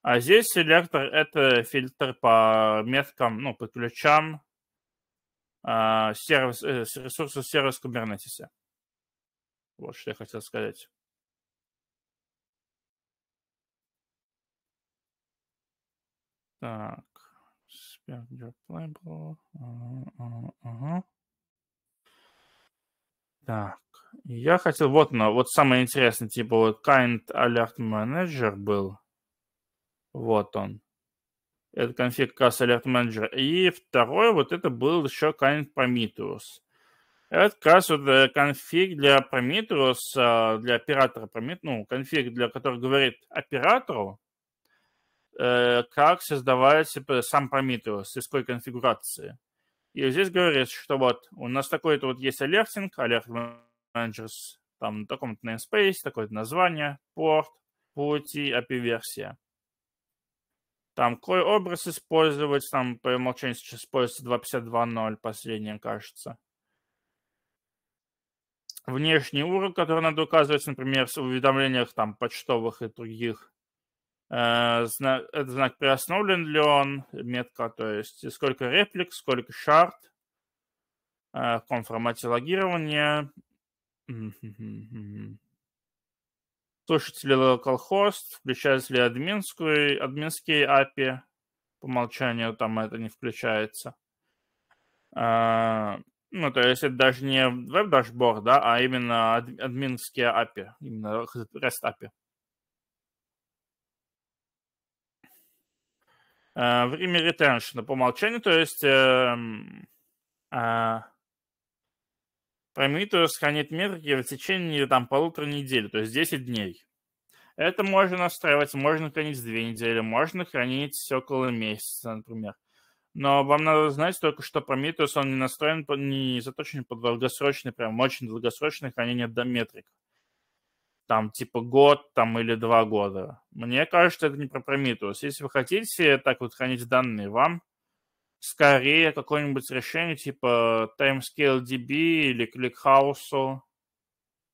А здесь селектор – это фильтр по меткам, ну, по ключам э, сервис, э, ресурсов сервис Kubernetes. Вот что я хотел сказать. Так, Spec Deployable. Ага, Так, я хотел, вот но вот самое интересное, типа вот Kind Alert Manager был. Вот он. Это конфиг Cast Alert Manager. И второй вот это был еще Kind Prometheus. Это как раз вот э, конфиг для Prometheus, а, для оператора Prometheus, ну, конфиг, для которого говорит оператору, э, как создавается э, сам Prometheus, из какой конфигурации. И здесь говорится, что вот у нас такой-то вот есть алертинг, alert managers, там на таком-то namespace, такое-то название, порт, пути, API-версия. Там какой образ использовать, там по умолчанию сейчас используется 2.52.0 последнее, кажется внешний URL, который надо указывать, например, в уведомлениях там почтовых и других. Э, знак, этот знак приостановлен ли он, метка, то есть сколько реплик, сколько шарт, э, в каком формате логирования. Слушатель localhost, включается ли админскую, админские API, по умолчанию там это не включается. Э, ну, то есть это даже не веб-дашборд, да, а именно админские API, именно REST API. Э, Время ретеншена по умолчанию, то есть эм, э, э, Prometheus хранит метрики в течение там полутора недели, то есть 10 дней. Это можно настраивать, можно хранить две недели, можно хранить около месяца, например. Но вам надо знать только, что Prometheus, он не настроен, не заточен под долгосрочный, прям очень долгосрочное хранение до метрик. Там типа год там или два года. Мне кажется, это не про Prometheus. Если вы хотите так вот хранить данные, вам скорее какое-нибудь решение типа Timescale DB или ClickHouse,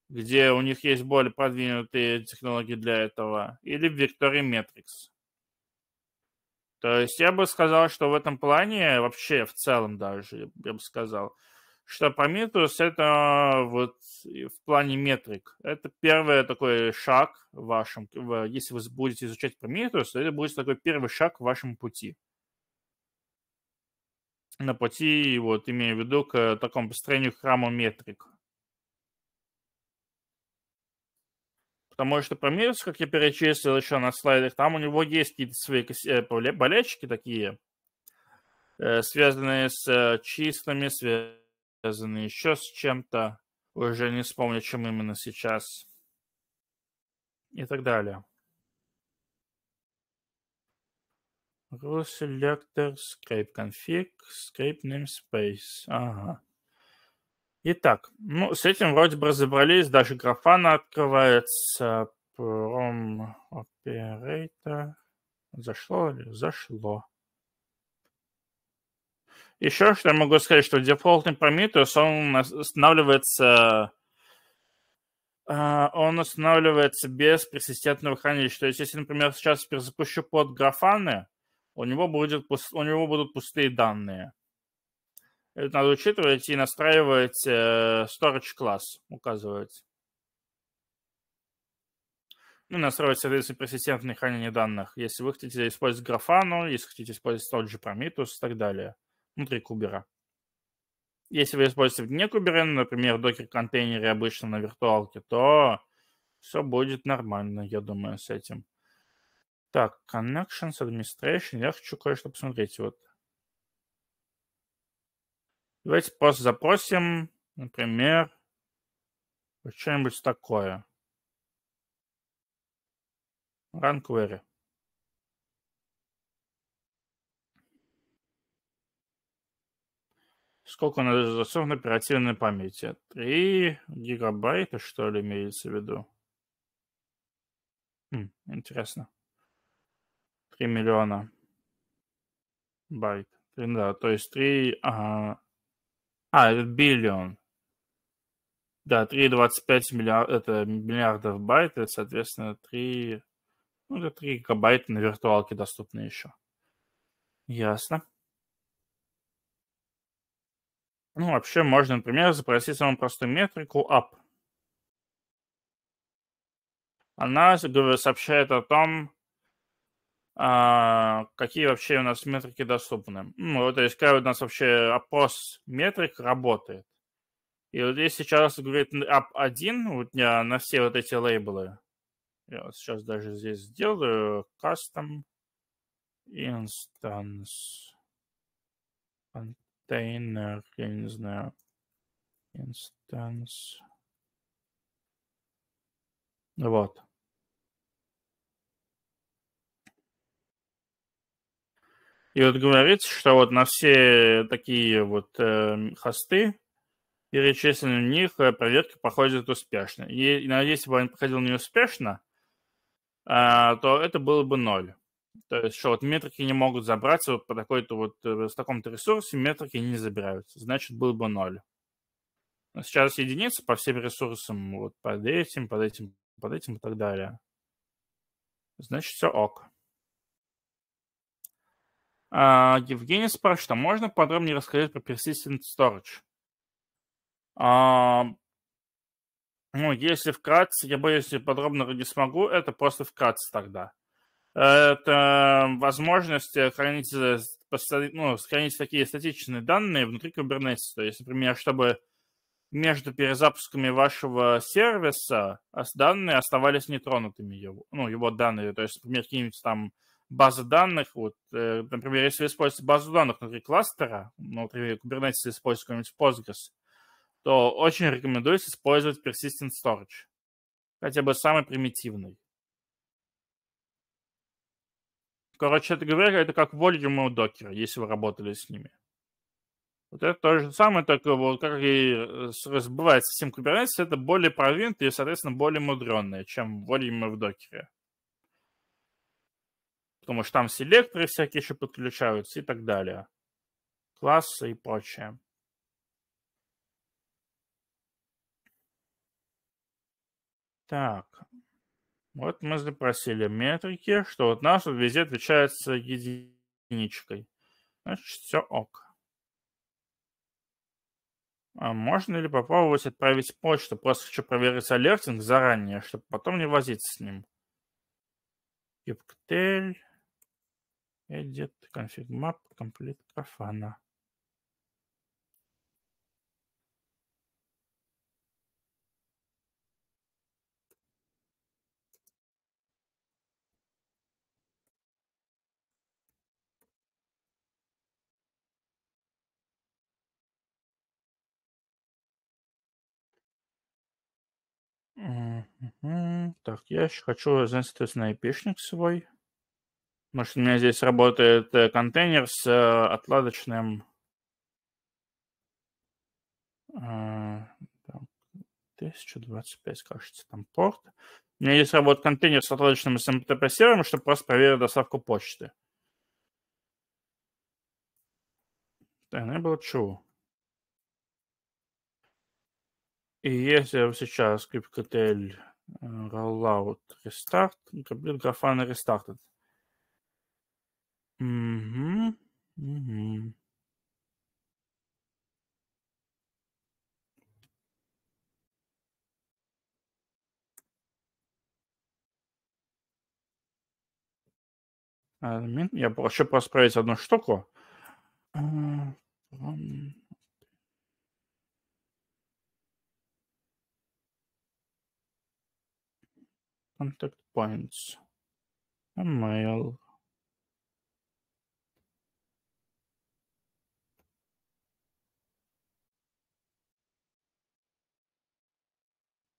где у них есть более продвинутые технологии для этого, или Victory Metrics. То есть я бы сказал, что в этом плане, вообще в целом даже, я бы сказал, что Prometheus это вот в плане метрик. Это первый такой шаг в вашем, если вы будете изучать Prometheus, то это будет такой первый шаг в вашем пути. На пути, вот, имея в виду, к такому построению храма метрик. Потому что по Мирсу, как я перечислил еще на слайдах, там у него есть какие-то свои э, болельщики такие, э, связанные с э, чистыми, связанные еще с чем-то. Уже не вспомню, чем именно сейчас. И так далее. Root selector, scrape config, scrape namespace. Ага. Итак, ну, с этим вроде бы разобрались. Даже графана открывается. Пром оператор. Зашло ли? зашло? Еще что я могу сказать, что дефолтный Prometheus, он останавливается а, он останавливается без персистентного хранилища. То есть, если, например, сейчас перезапущу под графаны, у него, будет, у него будут пустые данные. Это надо учитывать и настраивать э, storage класс, указывать. Ну, настроить, соответственно, персистентное хранение данных. Если вы хотите использовать Grafana, если хотите использовать тот же Prometheus и так далее внутри кубера. Если вы используете вне куберен, например, докер-контейнере обычно на виртуалке, то все будет нормально, я думаю, с этим. Так, connections, administration. Я хочу кое-что посмотреть. Вот Давайте просто запросим, например, что-нибудь такое. Run query. Сколько у нас засов на оперативной памяти? 3 гигабайта, что ли, имеется в виду? Хм, интересно. 3 миллиона байт. Да, то есть 3... Ага, а, биллион. Да, 3,25 миллиард, это миллиардов байт, это, соответственно, 3, ну, это 3 гигабайта на виртуалке доступны еще. Ясно. Ну, вообще можно, например, запросить самую простую метрику up. Она сообщает о том, а, какие вообще у нас метрики доступны? Ну, вот есть, как у нас вообще опрос метрик работает? И вот здесь сейчас говорит app1 вот на все вот эти лейблы. Я вот сейчас даже здесь сделаю custom instance container, я не знаю, instance. Вот. И вот говорится, что вот на все такие вот э, хосты, перечисленные в них, э, проверка проходит успешно. И, и если бы он проходил неуспешно, э, то это было бы ноль. То есть, что вот метрики не могут забраться вот по такой-то вот, э, с таком-то ресурсе метрики не забираются. Значит, было бы ноль. сейчас единица по всем ресурсам, вот под этим, под этим, под этим и так далее. Значит, все ок. А, Евгений спрашивает, а можно подробнее рассказать про persistent storage? А, ну, если вкратце, я боюсь, если подробно не смогу, это просто вкратце тогда. Это возможность хранить, э, ну, хранить такие статичные данные внутри Kubernetes. То есть, например, чтобы между перезапусками вашего сервиса данные оставались нетронутыми, его, ну, его данные. То есть, например, какие-нибудь там базы данных, вот, э, например, если вы используете базу данных внутри кластера, ну, например, Kubernetes использует какой-нибудь Postgres, то очень рекомендуется использовать persistent storage, хотя бы самый примитивный. Короче, это говоря, это как volume у докера, если вы работали с ними. Вот это то же самое, только вот как и э, сбывается со всем Kubernetes, это более продвинутое и, соответственно, более мудренное, чем volume в докере потому что там селекторы всякие еще подключаются и так далее. Классы и прочее. Так, вот мы запросили метрики, что вот наш вот везде отличается единичкой. Значит, все ок. А можно ли попробовать отправить почту? Просто хочу проверить алертинг заранее, чтобы потом не возиться с ним. Киптель. Edit, config map, complete Grafana. Так, я еще хочу занять, соответственно, айпишник свой. Потому что у меня здесь работает э, контейнер с э, отладочным... Э, так, 1025, кажется, там порт. У меня здесь работает контейнер с отладочным SMTP-сервером, чтобы просто проверить доставку почты. Так, enable true. И если сейчас kubectl rollout restart, complete grafana restarted. Угу. Угу. Админ. Я хочу посправить одну штуку. Contact а, points. Email.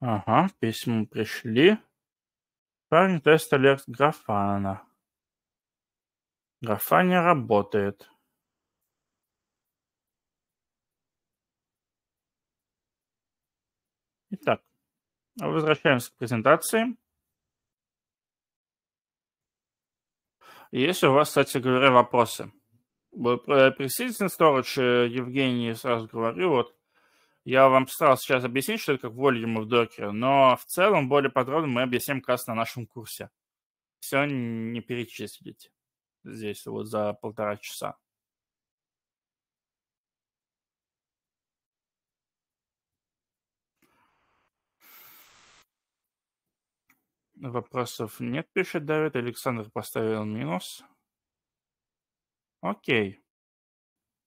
Ага, письма пришли. Парень тест алерт Графана. Графа работает. Итак, возвращаемся к презентации. Если у вас, кстати говоря, вопросы. Про persistent storage э, Евгений сразу говорю, вот я вам постарался сейчас объяснить, что это как вольюмы в докере, но в целом более подробно мы объясним как раз на нашем курсе. Все не перечислить здесь вот за полтора часа. Вопросов нет, пишет Давид. Александр поставил минус. Окей.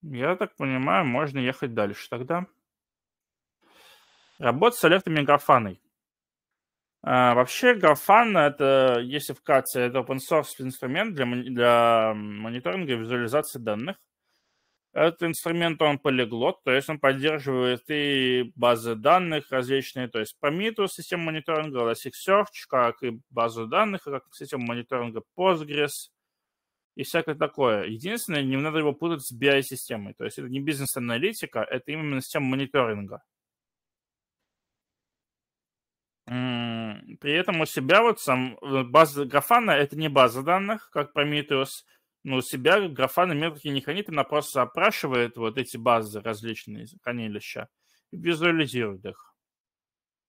Я так понимаю, можно ехать дальше тогда. Работа с электрографаной. А, вообще, графан это, если вкратце, это open source инструмент для, для мониторинга и визуализации данных. Этот инструмент, он полиглот, то есть он поддерживает и базы данных различные, то есть по МИТу систему мониторинга, Elasticsearch, как и базу данных, как систему мониторинга Postgres и всякое такое. Единственное, не надо его путать с BI-системой, то есть это не бизнес-аналитика, это именно система мониторинга. При этом у себя вот сам э, база Графана это не база данных, как Prometheus, но у себя Графана метрики не хранит, она просто опрашивает вот эти базы различные хранилища и визуализирует их.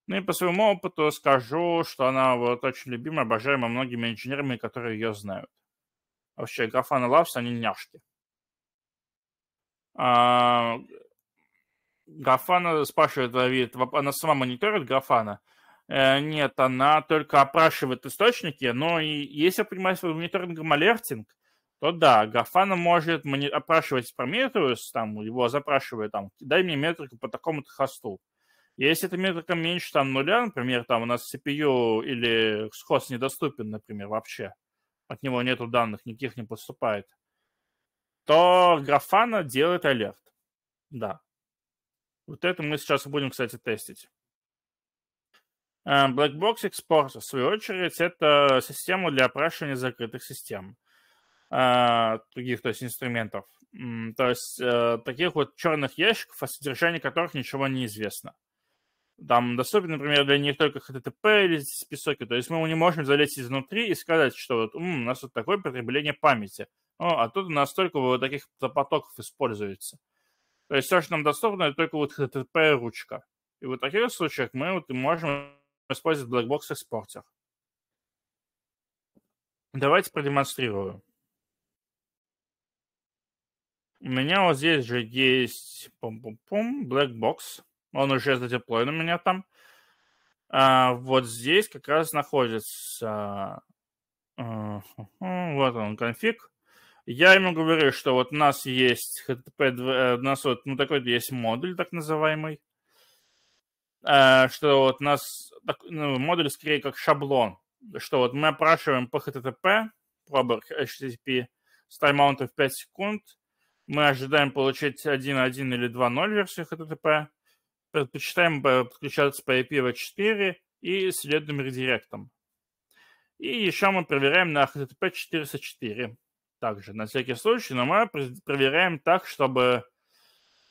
Ну и по своему опыту скажу, что она вот очень любима, обожаема многими инженерами, которые ее знают. А вообще, Графана лавс они няшки. А... Графана спрашивает, Давид, она сама мониторит Графана – Э, нет, она только опрашивает источники, но и если понимать под мониторингом алертинг, то да, Гафана может опрашивать Прометеус, там, его запрашивает, там, дай мне метрику по такому-то хосту. Если эта метрика меньше там нуля, например, там у нас CPU или хост недоступен, например, вообще, от него нету данных, никаких не поступает, то Графана делает алерт. Да. Вот это мы сейчас будем, кстати, тестить. Эм, Blackbox Export, в свою очередь, это система для опрашивания закрытых систем, э, других, то есть инструментов. То есть э, таких вот черных ящиков, о содержании которых ничего не известно. Там доступен, например, для них только HTTP или списоки. То есть мы не можем залезть изнутри и сказать, что вот, у нас вот такое потребление памяти. Ну, а тут у нас только вот таких потоков используется. То есть все, что нам доступно, это только вот HTTP-ручка. И вот в таких случаях мы вот можем использовать в блэкбоксах в спортах. Давайте продемонстрирую. У меня вот здесь же есть пум-пум-пум, black Он уже задеплоен у меня там. А, вот здесь как раз находится... Э, вот он, конфиг. Я ему говорю, что вот у нас есть HTTP, э, у нас вот ну, такой есть модуль, так называемый, а, что вот у нас так, ну, модуль скорее как шаблон, что вот мы опрашиваем по HTTP, пробор HTTP с таймаунтом в 5 секунд, мы ожидаем получить 1.1 или 2.0 версию HTTP, предпочитаем подключаться по IPv4 и следуем редиректом. И еще мы проверяем на HTTP 404 также, на всякий случай, но мы проверяем так, чтобы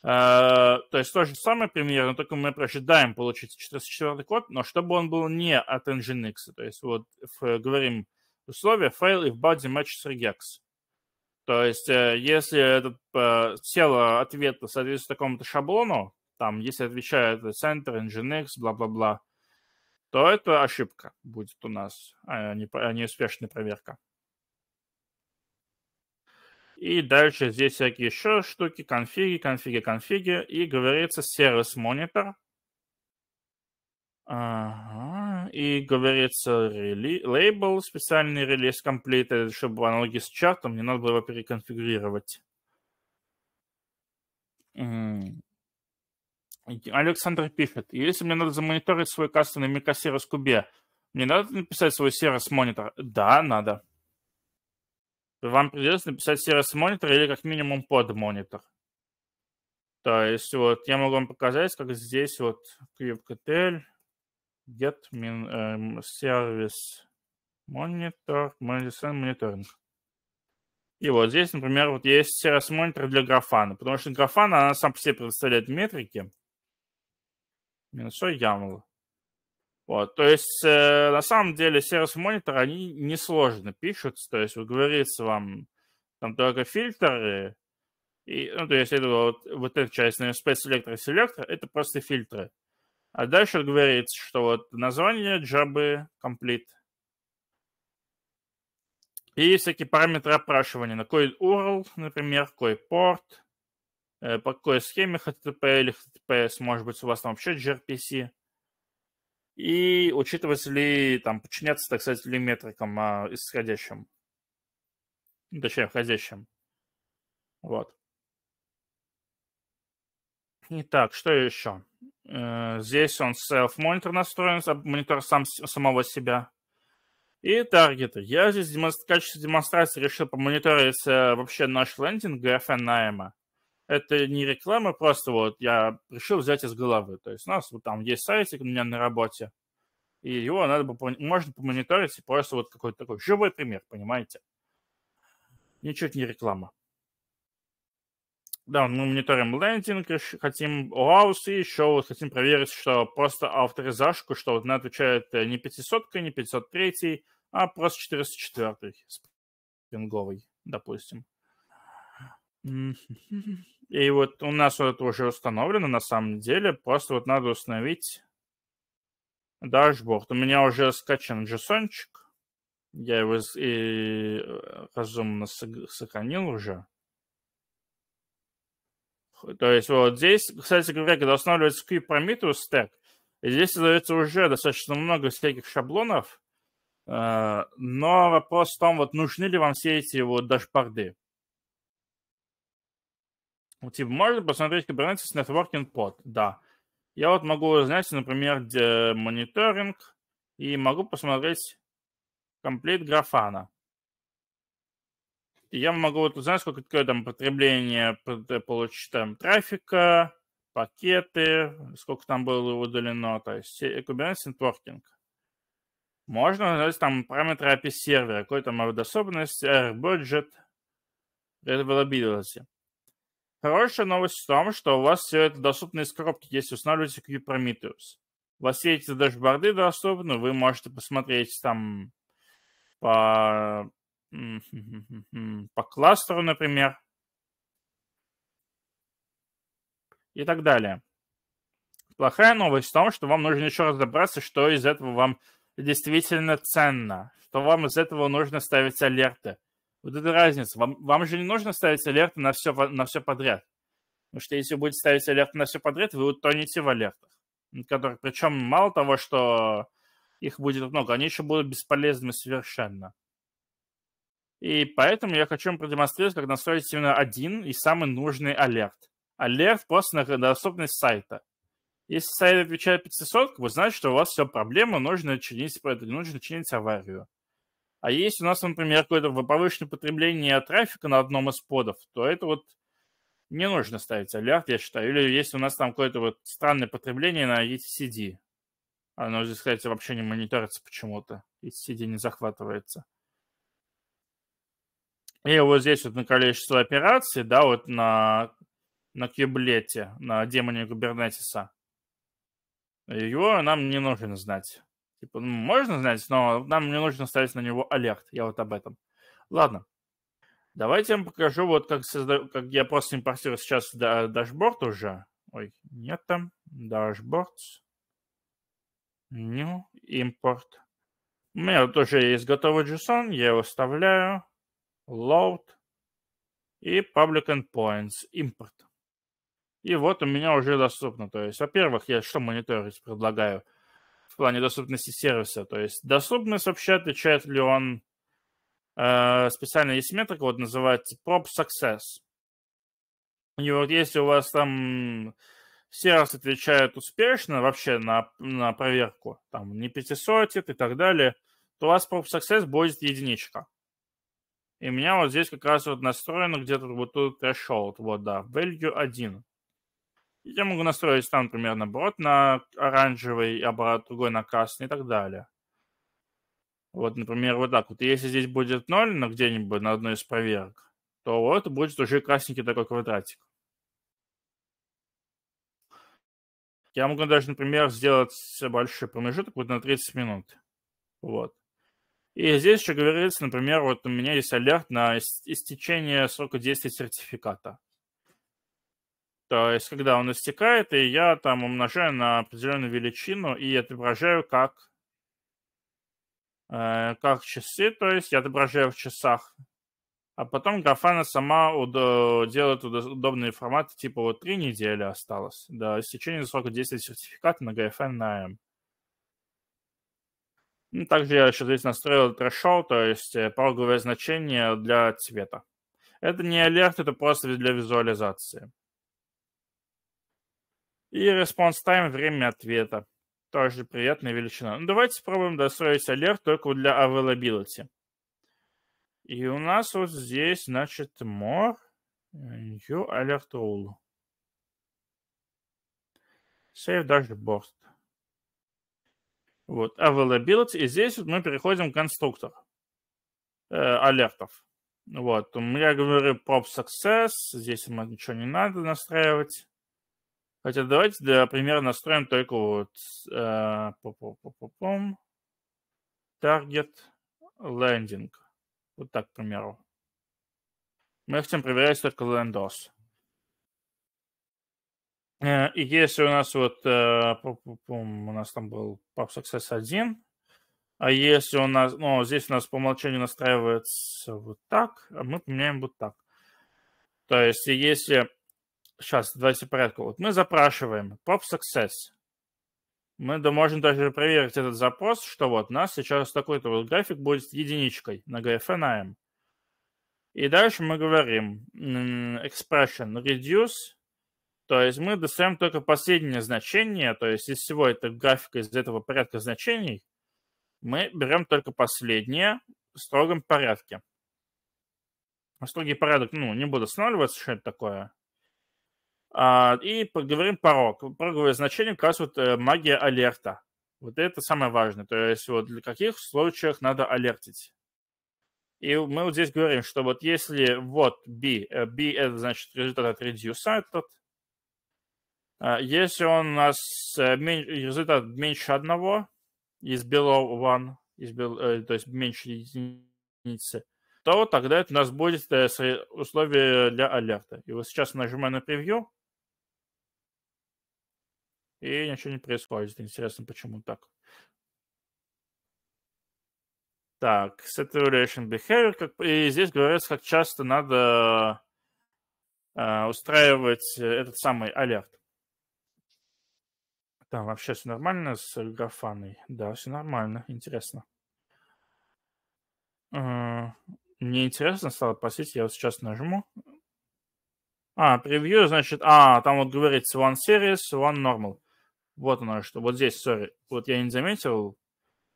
Э, то есть то же самое примерно, только мы прочитаем, получить 404 код, но чтобы он был не от Nginx. То есть вот говорим условие fail if body matches regex. То есть э, если этот, э, тело ответа соответствует такому-то шаблону, там, если отвечает center Nginx, бла-бла-бла, то это ошибка будет у нас, а не, а не успешная проверка. И дальше здесь всякие еще штуки, конфиги, конфиги, конфиги. И говорится сервис-монитор. Ага. И говорится рели... лейбл, специальный релиз комплита, чтобы аналоги с чартом, мне надо было его переконфигурировать. Александр пишет, если мне надо замониторить свой кастомный микросервис в Кубе, мне надо написать свой сервис-монитор? Да, надо вам придется написать сервис-монитор или как минимум под-монитор. То есть вот я могу вам показать, как здесь вот kubectl get min, э, service monitor, monitoring. И вот здесь, например, вот есть сервис-монитор для графана, потому что графана, она сам по себе предоставляет метрики. Минусо YAML. Вот, то есть, э, на самом деле, сервис-монитор, они несложно пишутся, то есть, вот говорится вам, там только фильтры, и, ну, то есть, это вот, вот эта часть, namespace selector и selector, это просто фильтры. А дальше говорится, что вот название джабы complete. И всякие параметры опрашивания, на какой URL, например, какой порт, э, по какой схеме HTTP или HTTPS, может быть, у вас там вообще gRPC – и учитывать ли, там, подчиняться, так сказать, ли метрикам а, исходящим, ну, точнее, входящим. Вот. Итак, что еще? Э, здесь он self-monitor настроен, монитор сам, самого себя. И таргеты. Я здесь в качестве демонстрации решил помониторить э, вообще наш лендинг GFN найма это не реклама, просто вот я решил взять из головы. То есть у нас вот там есть сайтик у меня на работе, и его надо бы, можно помониторить, и просто вот какой-то такой живой пример, понимаете? Ничего не реклама. Да, мы мониторим лендинг, хотим лаусы, еще вот хотим проверить, что просто авторизашку, что вот она отвечает э, не 500, не 503, а просто 404 спринговый, допустим. И вот у нас вот это уже установлено на самом деле. Просто вот надо установить дашборд. У меня уже скачан json Я его и э, разумно сохранил уже. То есть вот здесь, кстати говоря, когда устанавливается Q Prometheus стек, здесь создается уже достаточно много всяких шаблонов, э, но вопрос в том, вот нужны ли вам все эти вот дашборды. Ну, типа, можно посмотреть Kubernetes Networking под. Да. Я вот могу, узнать, например, мониторинг и могу посмотреть комплект графана. я могу вот узнать, сколько такое там потребление, получить там трафика, пакеты, сколько там было удалено, то есть Kubernetes Networking. Можно узнать там параметры API сервера, какой там особенность, R budget, availability. Хорошая новость в том, что у вас все это доступно из коробки, если устанавливаете Q Prometheus. У вас все эти дашборды доступны, вы можете посмотреть там по, по кластеру, например, и так далее. Плохая новость в том, что вам нужно еще разобраться, что из этого вам действительно ценно, что вам из этого нужно ставить алерты, вот это разница. Вам, вам же не нужно ставить алерты на все, на все подряд. Потому что если вы будете ставить алерты на все подряд, вы утонете в алертах. Которые, причем мало того, что их будет много, они еще будут бесполезными совершенно. И поэтому я хочу вам продемонстрировать, как настроить именно один и самый нужный алерт. Алерт просто на доступность сайта. Если сайт отвечает 500, вы знаете, что у вас все проблема, нужно чинить, нужно чинить аварию. А есть у нас, например, какое-то повышенное потребление трафика на одном из подов, то это вот не нужно ставить алерт, я считаю. Или если у нас там какое-то вот странное потребление на ETCD. Оно здесь, кстати, вообще не мониторится почему-то. ETCD не захватывается. И вот здесь вот на количество операций, да, вот на, на кьюблете, на демоне Кубернетиса. Его нам не нужно знать. Типа, ну, можно знать, но нам не нужно ставить на него алерт. Я вот об этом. Ладно. Давайте я вам покажу, вот как, созда... как я просто импортирую сейчас да, дашборд уже. Ой, нет там. Дашборд. New import. У меня вот уже есть готовый JSON. Я его вставляю. Load. И public endpoints. Import. И вот у меня уже доступно. То есть, во-первых, я что мониторить предлагаю – в плане доступности сервиса. То есть доступность вообще отвечает ли он э, специально есть метрика, вот называется prop success. И вот если у вас там сервис отвечает успешно вообще на, на проверку, там не 500 и так далее, то у вас prop success будет единичка. И у меня вот здесь как раз вот настроено где-то вот тут threshold, вот да, value 1. Я могу настроить там, например, наоборот, на оранжевый, а другой на красный и так далее. Вот, например, вот так вот. если здесь будет 0 но где-нибудь на одной из проверок, то вот будет уже красненький такой квадратик. Я могу даже, например, сделать э, большой промежуток вот на 30 минут. Вот. И здесь еще говорится, например, вот у меня есть алерт на истечение срока действия сертификата. То есть, когда он истекает, и я там умножаю на определенную величину и отображаю как, э, как часы, то есть я отображаю в часах. А потом Графана сама удо- делает удо- удобные форматы, типа вот три недели осталось до истечения срока действия сертификата на GFN на M. Ну, также я еще здесь настроил threshold, то есть э, пороговое значение для цвета. Это не алерт, это просто для визуализации. И response time, время ответа. Тоже приятная величина. Ну, давайте попробуем достроить алерт только для availability. И у нас вот здесь, значит, more new alert rule. Save dashboard. Вот, availability. И здесь вот мы переходим к конструктор э, алертов. Вот, я говорю prop success. Здесь мы ничего не надо настраивать. Хотя давайте для примера настроим только вот э, таргет лендинг. Вот так, к примеру. Мы хотим проверять только лендос. Э, и если у нас вот э, у нас там был pop success 1, а если у нас, ну, здесь у нас по умолчанию настраивается вот так, а мы поменяем вот так. То есть, если сейчас, давайте порядку. Вот мы запрашиваем pop success. Мы можем даже проверить этот запрос, что вот у нас сейчас такой-то вот график будет единичкой на GFNIM. И дальше мы говорим expression reduce то есть мы достаем только последнее значение, то есть из всего этого графика, из этого порядка значений, мы берем только последнее в строгом порядке. А строгий порядок, ну, не буду останавливаться, что это такое. А, и поговорим про Пороговое значение как раз вот э, магия алерта. Вот это самое важное. То есть вот для каких случаях надо алертить. И мы вот здесь говорим, что вот если вот B, э, B это значит результат от редюса этот, а, если он у нас э, результат меньше одного из below one, из below, то есть меньше единицы, то тогда это у нас будет условие для алерта. И вот сейчас нажимаю на превью, и ничего не происходит. Интересно, почему так. Так, set relation behavior. Как, и здесь говорится, как часто надо э, устраивать э, этот самый алерт. Там вообще все нормально с графаной? Да, все нормально, интересно. Э, мне интересно стало просить, я вот сейчас нажму. А, превью, значит, а, там вот говорится one series, one normal. Вот оно что. Вот здесь, сори, вот я не заметил.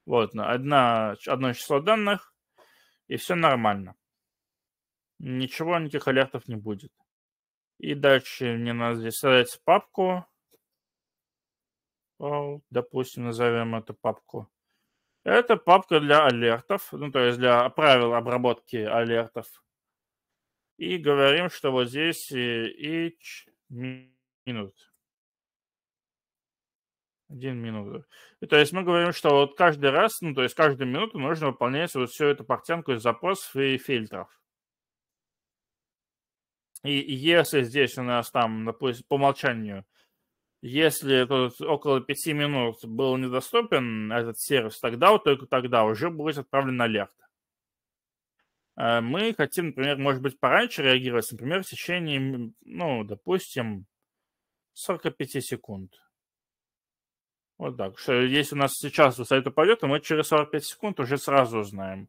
Вот оно, одна, одно число данных, и все нормально. Ничего, никаких алертов не будет. И дальше мне надо здесь создать папку. Допустим, назовем эту папку. Это папка для алертов, ну, то есть для правил обработки алертов. И говорим, что вот здесь each э, минут один минуту. И, то есть мы говорим, что вот каждый раз, ну, то есть каждую минуту нужно выполнять вот всю эту портянку из запросов и фильтров. И, если здесь у нас там, допустим, по умолчанию, если тут около пяти минут был недоступен этот сервис, тогда вот только тогда уже будет отправлен алерт. Э, мы хотим, например, может быть, пораньше реагировать, например, в течение, ну, допустим, 45 секунд. Вот так. Если у нас сейчас высадит упадет, то мы через 45 секунд уже сразу узнаем.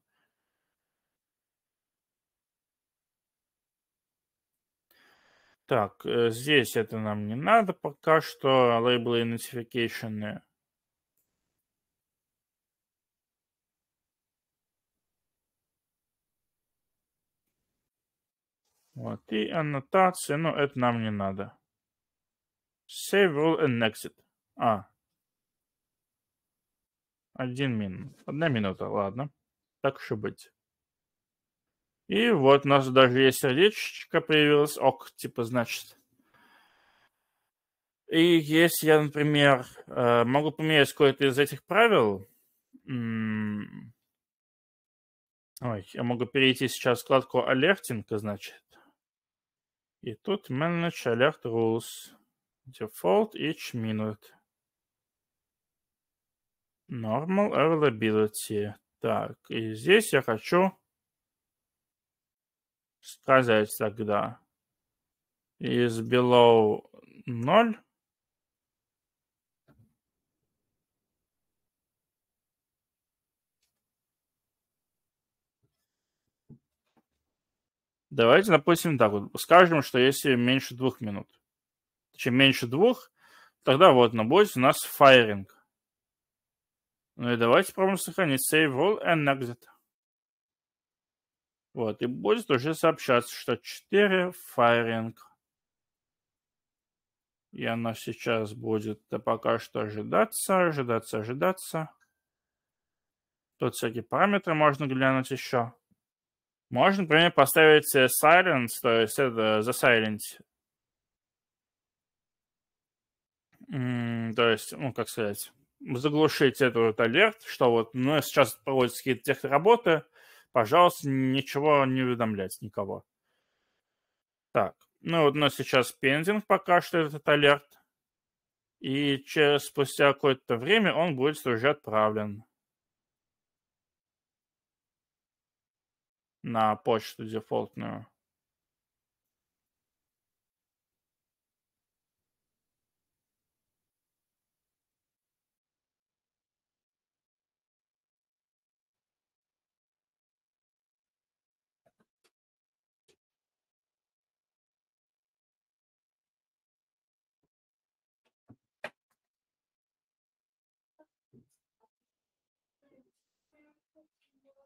Так, э, здесь это нам не надо пока что. Лейблы и нотификейшены. Вот, и аннотации, но ну, это нам не надо. Save rule and exit. А, один мин. Одна минута, ладно. Так уж быть. И вот у нас даже есть сердечко появилось. Ок, типа, значит. И если я, например, э, могу поменять какое-то из этих правил, Ой, я могу перейти сейчас в вкладку Alerting, значит. И тут Manage Alert Rules. Default each minute. Normal availability. Так, и здесь я хочу сказать тогда из below 0 Давайте, допустим, так вот, скажем, что если меньше двух минут, чем меньше двух, тогда вот, на будет у нас firing. Ну и давайте попробуем сохранить save all and exit. Вот, и будет уже сообщаться, что 4 firing. И она сейчас будет да, пока что ожидаться, ожидаться, ожидаться. Тут всякие параметры можно глянуть еще. Можно, например, поставить э, silence, то есть это засайлить. То есть, ну, как сказать, заглушить этот алерт, что вот ну, а сейчас проводятся какие-то техработы, пожалуйста, ничего не уведомлять никого. Так, ну вот у нас сейчас пендинг пока что этот алерт. И через спустя какое-то время он будет уже отправлен на почту дефолтную.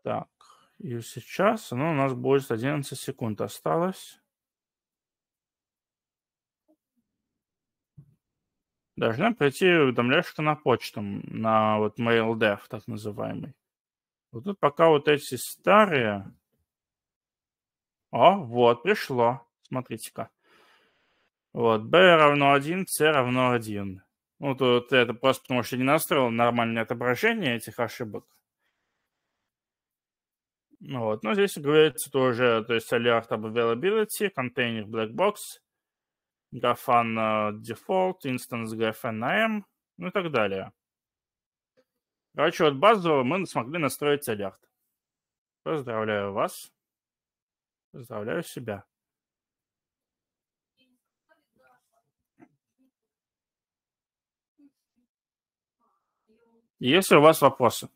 Так, и сейчас ну, у нас будет 11 секунд осталось. Должна прийти уведомляшка на почту, на вот MailDev, так называемый. Вот тут пока вот эти старые... О, вот, пришло. Смотрите-ка. Вот, B равно 1, C равно 1. Ну, тут это просто потому, что не настроил нормальное отображение этих ошибок. Ну Вот. Но ну, здесь говорится тоже, то есть alert of availability, container black box, grafan default, instance grafan am, ну и так далее. Короче, от базового мы смогли настроить alert. Поздравляю вас. Поздравляю себя. Если у вас вопросы.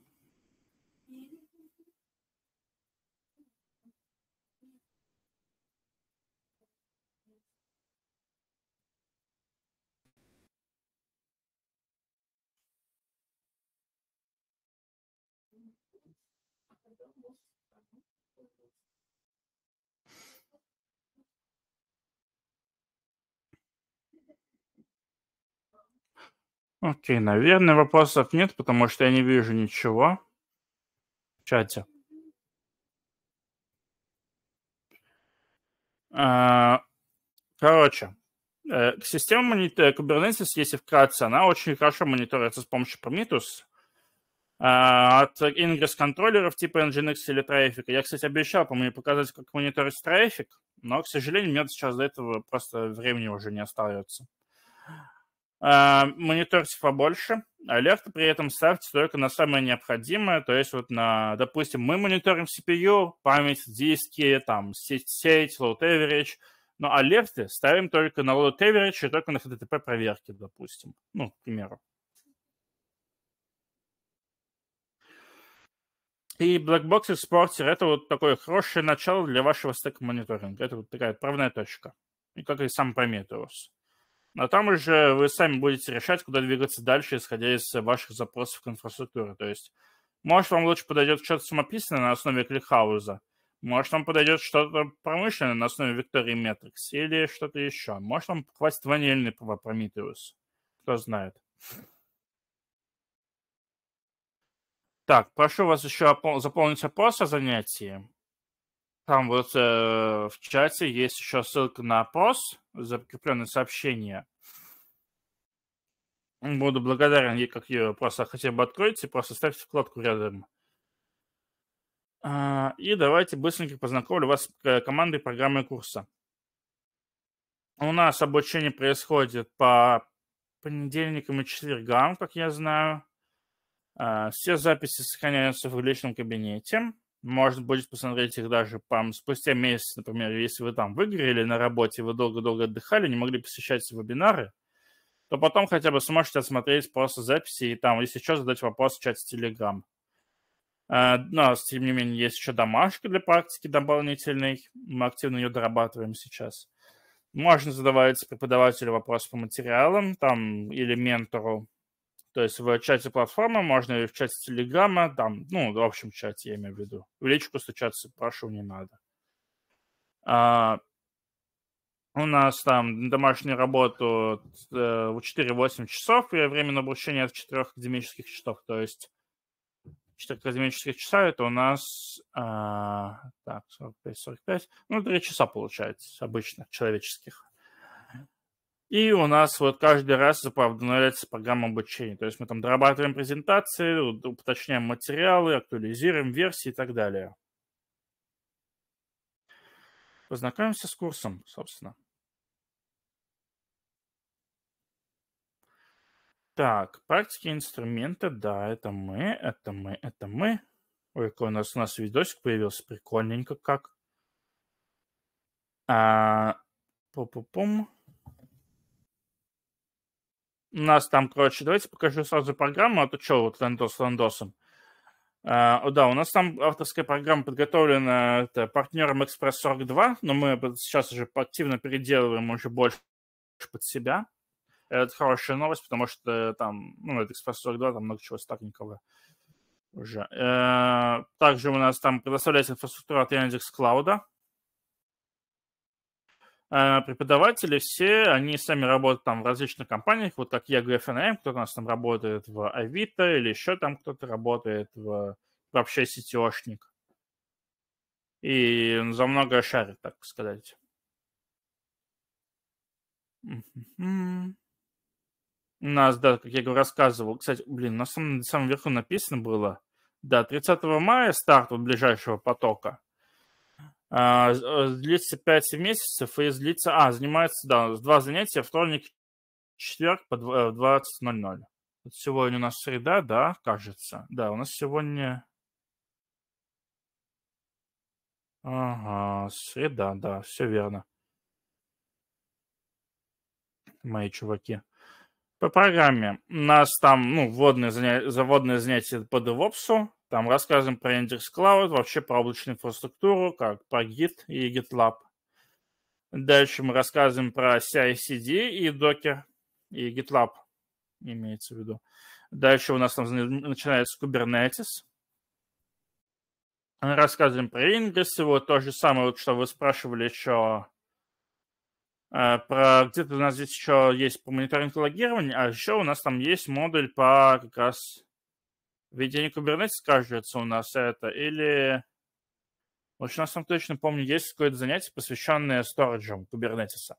Окей, наверное, вопросов нет, потому что я не вижу ничего в чате. А, короче, э, система монитора Kubernetes, если вкратце, она очень хорошо мониторится с помощью Prometheus а, от ingress контроллеров типа Nginx или Traffic. Я, кстати, обещал, по-моему, показать, как мониторить трафик, но, к сожалению, у меня сейчас до этого просто времени уже не остается. А, мониторьте побольше, алерты при этом ставьте только на самое необходимое, то есть вот на, допустим, мы мониторим CPU, память, диски, там, сеть, сеть load average, но ну, алерты ставим только на load average и только на HTTP проверки, допустим, ну, к примеру. И Blackbox Exporter – это вот такое хорошее начало для вашего стека мониторинга. Это вот такая отправная точка. И как и сам Prometheus. А там уже вы сами будете решать, куда двигаться дальше, исходя из ваших запросов к инфраструктуре. То есть, может, вам лучше подойдет что-то самописное на основе кликхауза, может, вам подойдет что-то промышленное на основе Виктории Метрикс или что-то еще. Может, вам хватит ванильный Прометеус. Кто знает. Так, прошу вас еще заполнить опрос о занятии. Там вот э, в чате есть еще ссылка на опрос закрепленное сообщение. Буду благодарен ей, как ее просто хотя бы откройте, просто ставьте вкладку рядом. А, и давайте быстренько познакомлю вас с э, командой программы курса. У нас обучение происходит по понедельникам и четвергам, как я знаю. А, все записи сохраняются в личном кабинете. Можно будет посмотреть их даже там, спустя месяц, например, если вы там выиграли на работе, вы долго-долго отдыхали, не могли посещать вебинары, то потом хотя бы сможете отсмотреть просто записи и там, если что, задать вопрос в чате Telegram. А, Но, ну, а тем не менее, есть еще домашка для практики дополнительной. Мы активно ее дорабатываем сейчас. Можно задавать преподавателю вопрос по материалам там, или ментору то есть в чате платформы можно и в чате Телеграма, там, ну, в общем чате я имею в виду. В личку стучаться, прошу, не надо. А, у нас там домашнюю работу э, в 4-8 часов и время на обучение от 4 академических часов. То есть 4 академических часа это у нас а, так, 45-45, ну, 3 часа получается обычно человеческих. И у нас вот каждый раз обновляется программа обучения. То есть мы там дорабатываем презентации, уточняем материалы, актуализируем версии и так далее. Познакомимся с курсом, собственно. Так, практики инструмента, да, это мы, это мы, это мы. Ой, какой у нас, у нас видосик появился, прикольненько как. А, пу-пу-пум. пу пу пум у нас там, короче, давайте покажу сразу программу, а то что вот лендос лендосом. Uh, а, да, у нас там авторская программа подготовлена это, партнером Express 42, но мы сейчас уже активно переделываем уже больше под себя. Это хорошая новость, потому что там, ну, это Express 42, там много чего старенького уже. Uh, также у нас там предоставляется инфраструктура от Яндекс Клауда. А, преподаватели все, они сами работают там в различных компаниях, вот как я, e ГФНМ, кто-то у нас там работает в Авито или еще там кто-то работает в вообще сетеошник. И за много шарит, так сказать. У нас, да, как я говорю, рассказывал. Кстати, блин, на самом, на самом верху написано было. Да, 30 мая старт вот ближайшего потока. А, э, длится 5 месяцев и длится... А, занимается, да, два занятия, вторник, четверг по 20.00. Э, сегодня у нас среда, да, кажется. Да, у нас сегодня... Ага, среда, да, все верно. Мои чуваки. По программе. У нас там, ну, водные занятия, заводные занятия по DevOps, там рассказываем про Index Cloud, вообще про облачную инфраструктуру, как про Git и GitLab. Дальше мы рассказываем про CI-CD и Docker, и GitLab имеется в виду. Дальше у нас там начинается Kubernetes. Рассказываем про Ingress, вот то же самое, вот, что вы спрашивали еще э, про где-то у нас здесь еще есть по мониторингу логирования, а еще у нас там есть модуль по как раз ведь не Kubernetes, кажется, у нас это, или... Уж у нас точно помню, есть какое-то занятие, посвященное сториджам Kubernetes.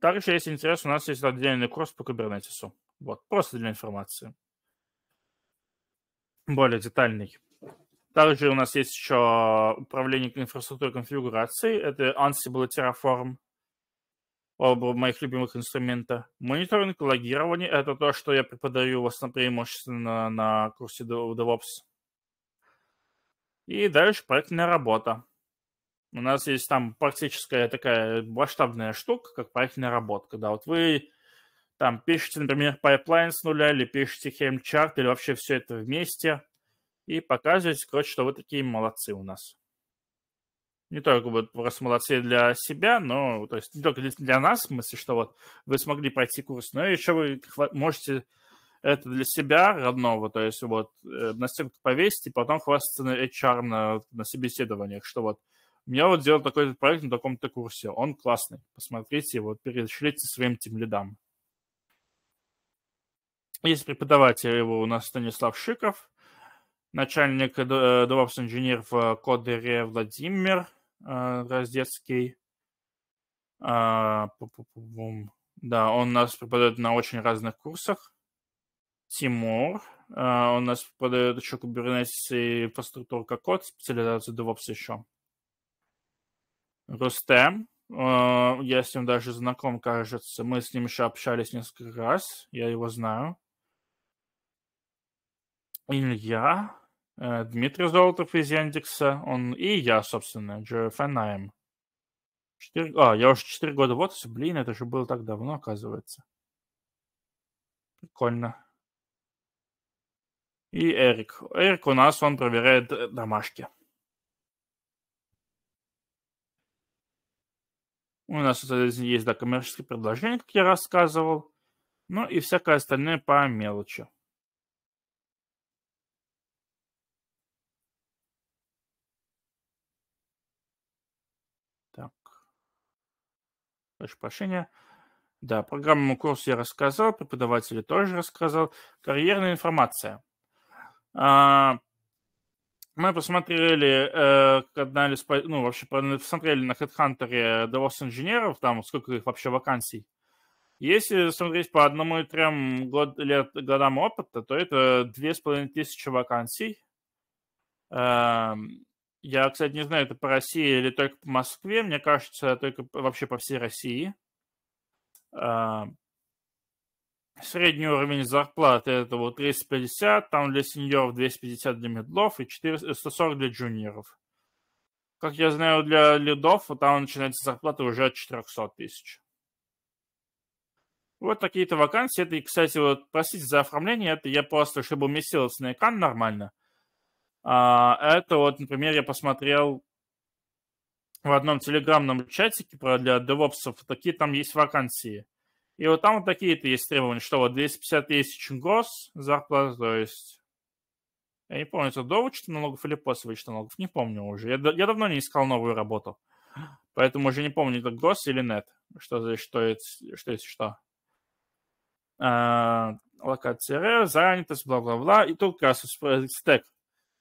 Также, если интересно, у нас есть отдельный курс по Kubernetes. Вот, просто для информации. Более детальный. Также у нас есть еще управление инфраструктурой конфигурации. Это Ansible Terraform об а, моих любимых инструмента. Мониторинг, логирование – это то, что я преподаю в основном преимущественно на курсе DevOps. И дальше проектная работа. У нас есть там практическая такая масштабная штука, как проектная работа, когда вот вы там пишете, например, пайплайн с нуля, или пишете хемчарт, или вообще все это вместе, и показываете, короче, что вы такие молодцы у нас не только вот просто молодцы для себя, но то есть не только для нас, в смысле, что вот вы смогли пройти курс, но еще вы можете это для себя родного, то есть вот э, на стенку повесить и потом хвастаться на HR на, на собеседованиях, что вот меня вот делал такой проект на таком-то курсе, он классный, посмотрите, его перешлите своим тем лидам. Есть преподаватель его у нас Станислав Шиков, начальник DevOps э, э, инженер в Кодере Владимир, Э, Роздецкий. А, да, он у нас преподает на очень разных курсах. Тимур. А, он у нас преподает еще Kubernetes и инфраструктура как код, специализацию DevOps еще. Рустем. А, я с ним даже знаком, кажется. Мы с ним еще общались несколько раз. Я его знаю. Илья. Э, Дмитрий Золотов из Яндекса, он и я, собственно, Джоэфанаем. Четыре, А, я уже 4 года Вот, Блин, это же было так давно, оказывается. Прикольно. И Эрик. Эрик у нас, он проверяет э, домашки. У нас есть да, коммерческие предложения, как я рассказывал. Ну и всякое остальное по мелочи. Так. Прошу прощения. Да, программному курсу я рассказал, преподавателю тоже рассказал. Карьерная информация. А, мы посмотрели э, ну, вообще посмотрели ну, на HeadHunter DevOps инженеров, там сколько их вообще вакансий. Если смотреть по одному и трем год, лет, годам опыта, то это две с половиной тысячи вакансий. Эм, я, кстати, не знаю, это по России или только по Москве. Мне кажется, только вообще по всей России. А, средний уровень зарплаты это вот 350, там для сеньоров 250 для медлов и 440 для джуниоров. Как я знаю, для лидов там начинается зарплата уже от 400 тысяч. Вот такие-то вакансии. Это, кстати, вот просить за оформление, это я просто, чтобы уместилось на экран нормально. А, это вот, например, я посмотрел в одном телеграмном чатике про для DevOps, такие там есть вакансии. И вот там вот такие-то есть требования, что вот 250 тысяч гос зарплата, то есть... Я не помню, это до вычета налогов или после вычета налогов, не помню уже. Я, я давно не искал новую работу, поэтому уже не помню, это гос или нет, что здесь, что есть, что. Есть, что. А, локация, занятость, бла-бла-бла. И тут как раз стек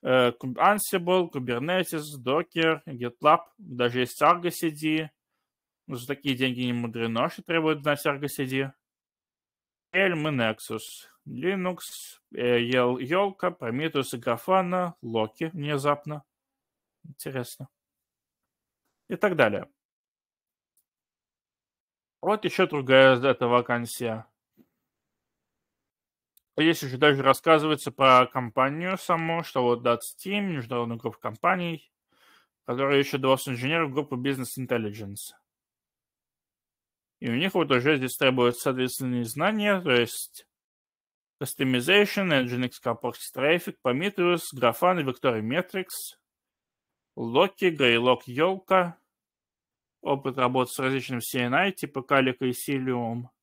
Ansible, э, Kubernetes, Docker, GitLab, даже есть Argo CD. Ну, за такие деньги не мудрено, что требует знать Argo CD. Elm и Nexus, Linux, Елка, э, Prometheus и Grafana, Loki внезапно. Интересно. И так далее. Вот еще другая из этого вакансия. Здесь уже даже рассказывается про компанию саму, что вот Data Team, международную группу компаний, которая еще два инженеров группы Business Intelligence. И у них вот уже здесь требуются соответственные знания, то есть Customization, Nginx Composite Traffic, Prometheus, Grafana, Victoria Metrics, Loki, Greylock, Елка, опыт работы с различным CNI, типа Calico и Silium –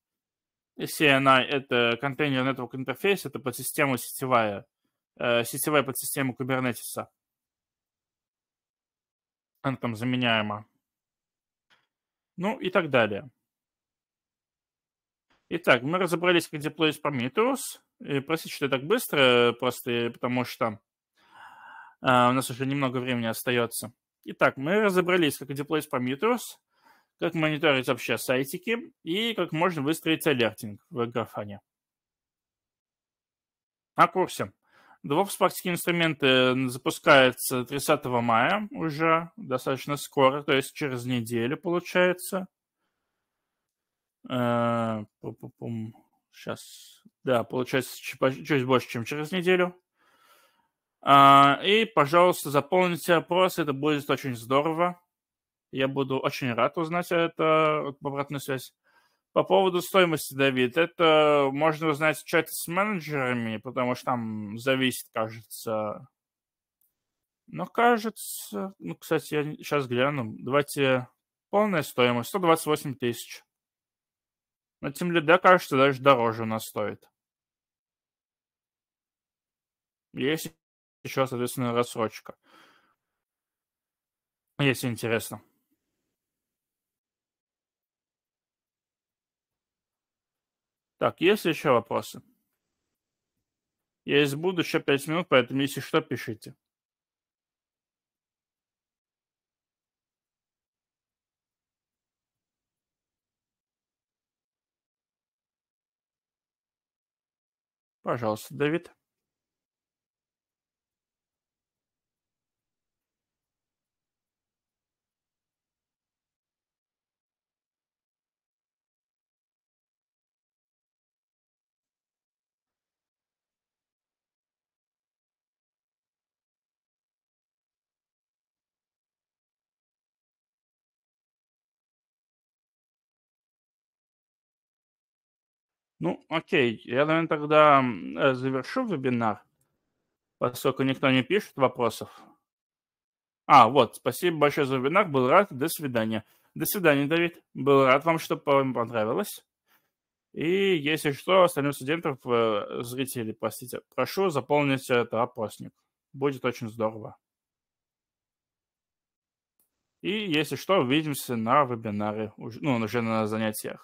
CNI – это Container Network Interface, это подсистема сетевая, э, сетевая подсистема Kubernetes. Она там заменяема. Ну и так далее. Итак, мы разобрались, как деплоить Prometheus. И простите, что я так быстро, просто потому что э, у нас уже немного времени остается. Итак, мы разобрались, как деплоить Prometheus как мониторить вообще сайтики и как можно выстроить алертинг в Графане. О курсе. DevOps практически инструменты э, запускаются 30 мая уже, достаточно скоро, то есть через неделю получается. Сейчас, э, да, получается чуть больше, чем через неделю. А, и, пожалуйста, заполните опрос, это будет очень здорово. Я буду очень рад узнать это, обратную связь. По поводу стоимости, Давид, это можно узнать в чате с менеджерами, потому что там зависит, кажется. Но кажется... Ну, кстати, я сейчас гляну. Давайте полная стоимость. 128 тысяч. На тем лида, кажется, даже дороже у нас стоит. Есть еще, соответственно, рассрочка. Если интересно. Так, есть еще вопросы? Я буду еще пять минут, поэтому если что, пишите. Пожалуйста, Давид. Ну, окей, я, наверное, тогда э, завершу вебинар, поскольку никто не пишет вопросов. А, вот, спасибо большое за вебинар, был рад, до свидания. До свидания, Давид, был рад вам, что вам понравилось. И если что, остальных студентов, э, зрителей, простите, прошу заполнить это опросник. Будет очень здорово. И если что, увидимся на вебинаре, ну, уже на занятиях.